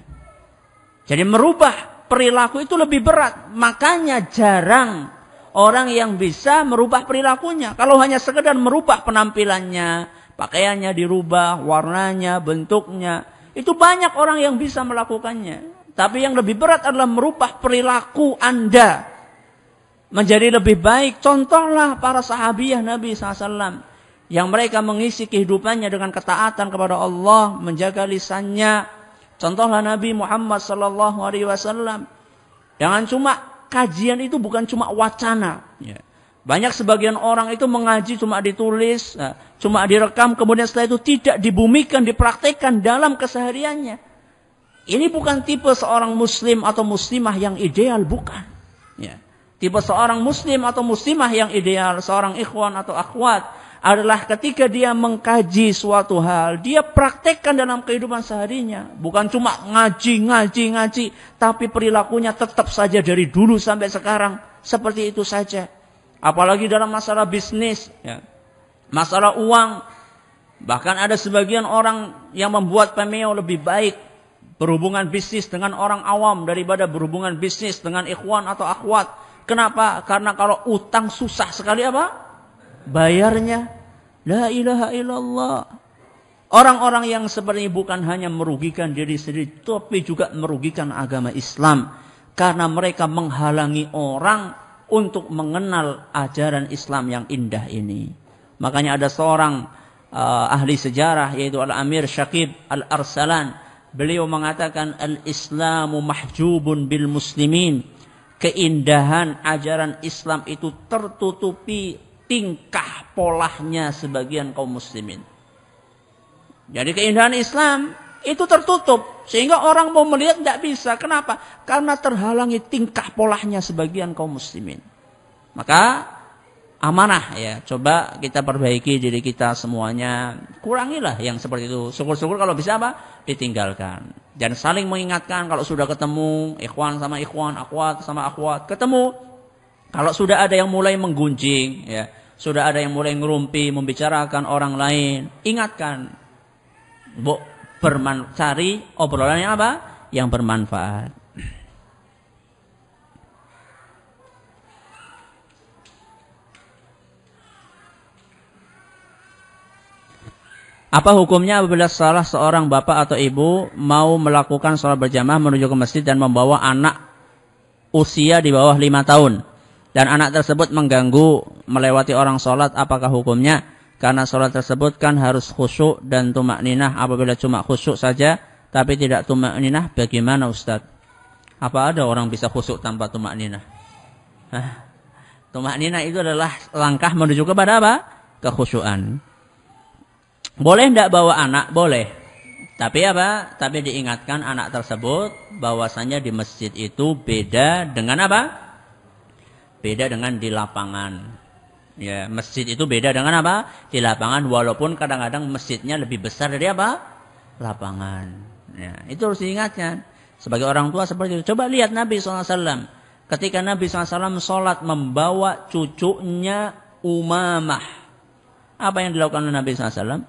jadi merubah perilaku itu lebih berat makanya jarang orang yang bisa merubah perilakunya kalau hanya sekedar merubah penampilannya pakaiannya dirubah warnanya bentuknya itu banyak orang yang bisa melakukannya tapi yang lebih berat adalah merubah perilaku Anda. Menjadi lebih baik. Contohlah para sahabiah Nabi SAW. Yang mereka mengisi kehidupannya dengan ketaatan kepada Allah. Menjaga lisannya. Contohlah Nabi Muhammad SAW. Jangan cuma kajian itu bukan cuma wacana. Ya. Banyak sebagian orang itu mengaji cuma ditulis, ya, cuma direkam, kemudian setelah itu tidak dibumikan, dipraktekkan dalam kesehariannya. Ini bukan tipe seorang muslim atau muslimah yang ideal, bukan. Ya. Tipe seorang muslim atau muslimah yang ideal, seorang ikhwan atau akhwat, adalah ketika dia mengkaji suatu hal, dia praktekkan dalam kehidupan seharinya. Bukan cuma ngaji, ngaji, ngaji, tapi perilakunya tetap saja dari dulu sampai sekarang. Seperti itu saja. Apalagi dalam masalah bisnis, ya. masalah uang. Bahkan ada sebagian orang yang membuat pemeo lebih baik berhubungan bisnis dengan orang awam daripada berhubungan bisnis dengan ikhwan atau akhwat. Kenapa? Karena kalau utang susah sekali apa? Bayarnya. La ilaha illallah. Orang-orang yang sebenarnya bukan hanya merugikan diri sendiri, tapi juga merugikan agama Islam. Karena mereka menghalangi orang untuk mengenal ajaran Islam yang indah ini. Makanya ada seorang uh, ahli sejarah yaitu Al-Amir Syakib Al-Arsalan Beliau mengatakan al-Islamu mahjubun bil muslimin. Keindahan ajaran Islam itu tertutupi tingkah polahnya sebagian kaum muslimin. Jadi keindahan Islam itu tertutup sehingga orang mau melihat tidak bisa. Kenapa? Karena terhalangi tingkah polahnya sebagian kaum muslimin. Maka amanah ya. Coba kita perbaiki diri kita semuanya. Kurangilah yang seperti itu. Syukur-syukur kalau bisa apa? Ditinggalkan. Dan saling mengingatkan kalau sudah ketemu ikhwan sama ikhwan, akhwat sama akhwat, ketemu. Kalau sudah ada yang mulai menggunjing ya, sudah ada yang mulai ngerumpi membicarakan orang lain, ingatkan. Bu, berman cari obrolan yang apa? Yang bermanfaat. Apa hukumnya apabila salah seorang bapak atau ibu mau melakukan sholat berjamaah menuju ke masjid dan membawa anak usia di bawah lima tahun dan anak tersebut mengganggu melewati orang sholat apakah hukumnya? Karena sholat tersebut kan harus khusyuk dan tumak ninah apabila cuma khusyuk saja tapi tidak tumak ninah bagaimana Ustadz? Apa ada orang bisa khusyuk tanpa tumak ninah? Tumak ninah itu adalah langkah menuju kepada apa? Kekhusyuan. Boleh tidak bawa anak? Boleh. Tapi apa? Tapi diingatkan anak tersebut bahwasanya di masjid itu beda dengan apa? Beda dengan di lapangan. Ya, masjid itu beda dengan apa? Di lapangan walaupun kadang-kadang masjidnya lebih besar dari apa? Lapangan. Ya, itu harus diingatkan. Sebagai orang tua seperti itu. Coba lihat Nabi SAW. Ketika Nabi SAW sholat membawa cucunya Umamah. Apa yang dilakukan oleh Nabi SAW?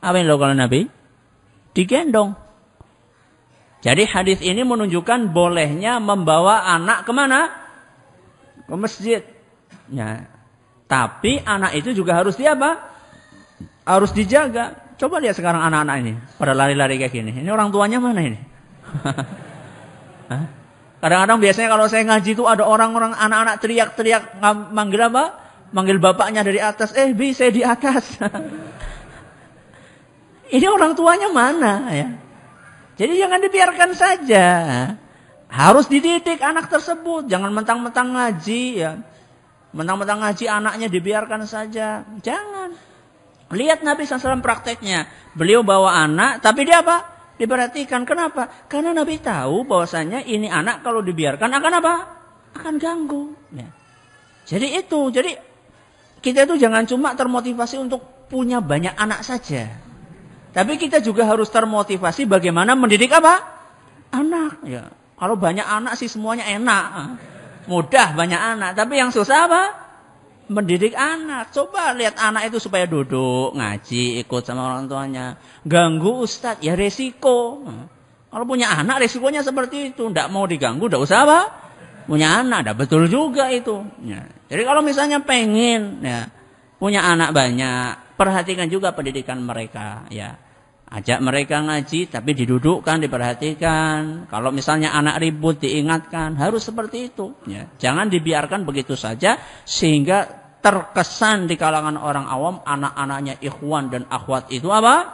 Apa yang dilakukan Nabi? Digendong. Jadi hadis ini menunjukkan bolehnya membawa anak kemana? Ke masjid. Ya. Tapi anak itu juga harus diapa, Harus dijaga. Coba lihat sekarang anak-anak ini pada lari-lari kayak gini. Ini orang tuanya mana ini? Kadang-kadang biasanya kalau saya ngaji itu ada orang-orang anak-anak teriak-teriak manggil apa? Manggil bapaknya dari atas, "Eh, Bi, saya di atas." Ini orang tuanya mana ya? Jadi jangan dibiarkan saja. Harus dididik anak tersebut, jangan mentang-mentang ngaji ya. Mentang-mentang ngaji anaknya dibiarkan saja. Jangan. Lihat Nabi SAW prakteknya. Beliau bawa anak, tapi dia apa? Diperhatikan. Kenapa? Karena Nabi tahu bahwasanya ini anak kalau dibiarkan akan apa? Akan ganggu. Ya. Jadi itu. Jadi kita itu jangan cuma termotivasi untuk punya banyak anak saja. Tapi kita juga harus termotivasi bagaimana mendidik apa? Anak. Ya. Kalau banyak anak sih semuanya enak. Mudah banyak anak. Tapi yang susah apa? Mendidik anak. Coba lihat anak itu supaya duduk, ngaji, ikut sama orang tuanya. Ganggu ustadz, ya resiko. Kalau punya anak resikonya seperti itu. Tidak mau diganggu, tidak usah apa? Punya anak, tidak betul juga itu. Ya. Jadi kalau misalnya pengen ya, punya anak banyak, perhatikan juga pendidikan mereka ya ajak mereka ngaji tapi didudukkan diperhatikan kalau misalnya anak ribut diingatkan harus seperti itu ya. jangan dibiarkan begitu saja sehingga terkesan di kalangan orang awam anak-anaknya ikhwan dan akhwat itu apa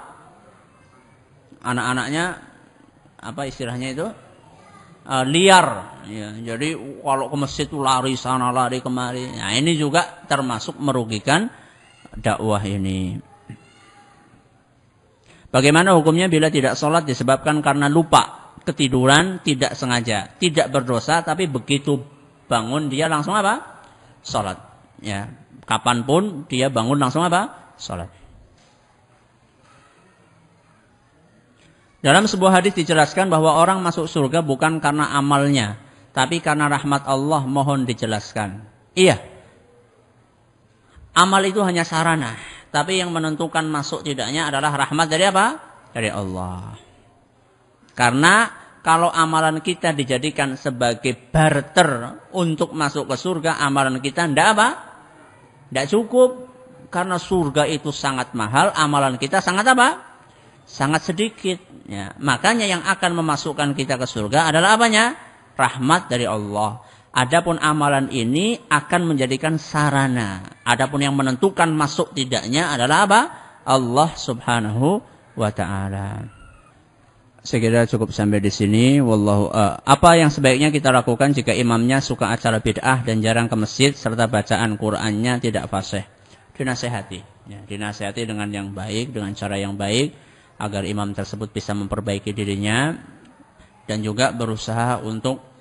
anak-anaknya apa istilahnya itu uh, liar ya, jadi kalau ke masjid itu lari sana lari kemari nah ini juga termasuk merugikan dakwah ini Bagaimana hukumnya bila tidak sholat disebabkan karena lupa, ketiduran, tidak sengaja, tidak berdosa, tapi begitu bangun dia langsung apa? Sholat. Ya, kapanpun dia bangun langsung apa? Sholat. Dalam sebuah hadis dijelaskan bahwa orang masuk surga bukan karena amalnya, tapi karena rahmat Allah mohon dijelaskan. Iya. Amal itu hanya sarana tapi yang menentukan masuk tidaknya adalah rahmat dari apa? Dari Allah. Karena kalau amalan kita dijadikan sebagai barter untuk masuk ke surga, amalan kita tidak apa? Tidak cukup. Karena surga itu sangat mahal, amalan kita sangat apa? Sangat sedikit. Ya. Makanya yang akan memasukkan kita ke surga adalah apanya? Rahmat dari Allah. Adapun amalan ini akan menjadikan sarana. Adapun yang menentukan masuk tidaknya adalah apa? Allah Subhanahu wa taala. Sekira cukup sampai di sini. Wallahu uh, apa yang sebaiknya kita lakukan jika imamnya suka acara bid'ah dan jarang ke masjid serta bacaan Qur'annya tidak fasih? Dinasehati. Ya, dinasehati dengan yang baik, dengan cara yang baik agar imam tersebut bisa memperbaiki dirinya dan juga berusaha untuk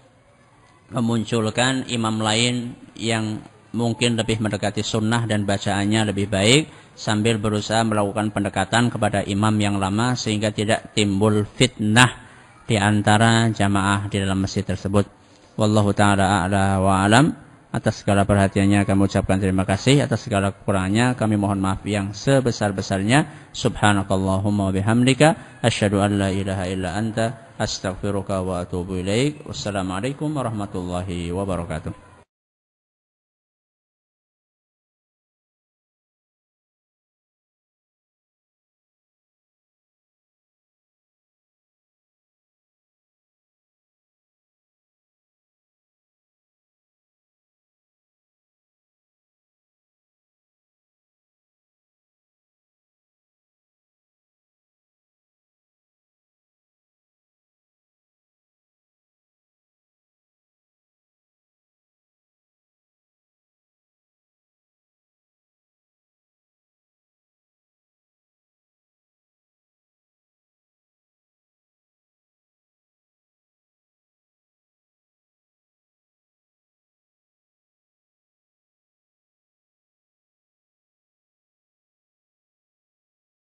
memunculkan imam lain yang mungkin lebih mendekati sunnah dan bacaannya lebih baik sambil berusaha melakukan pendekatan kepada imam yang lama sehingga tidak timbul fitnah di antara jamaah di dalam masjid tersebut. Wallahu taala a'la wa alam. Atas segala perhatiannya kami ucapkan terima kasih. Atas segala kekurangannya kami mohon maaf yang sebesar-besarnya. Subhanakallahumma wa bihamdika asyhadu an la ilaha illa anta astaghfiruka wa atubu ilaik. Wassalamualaikum warahmatullahi wabarakatuh.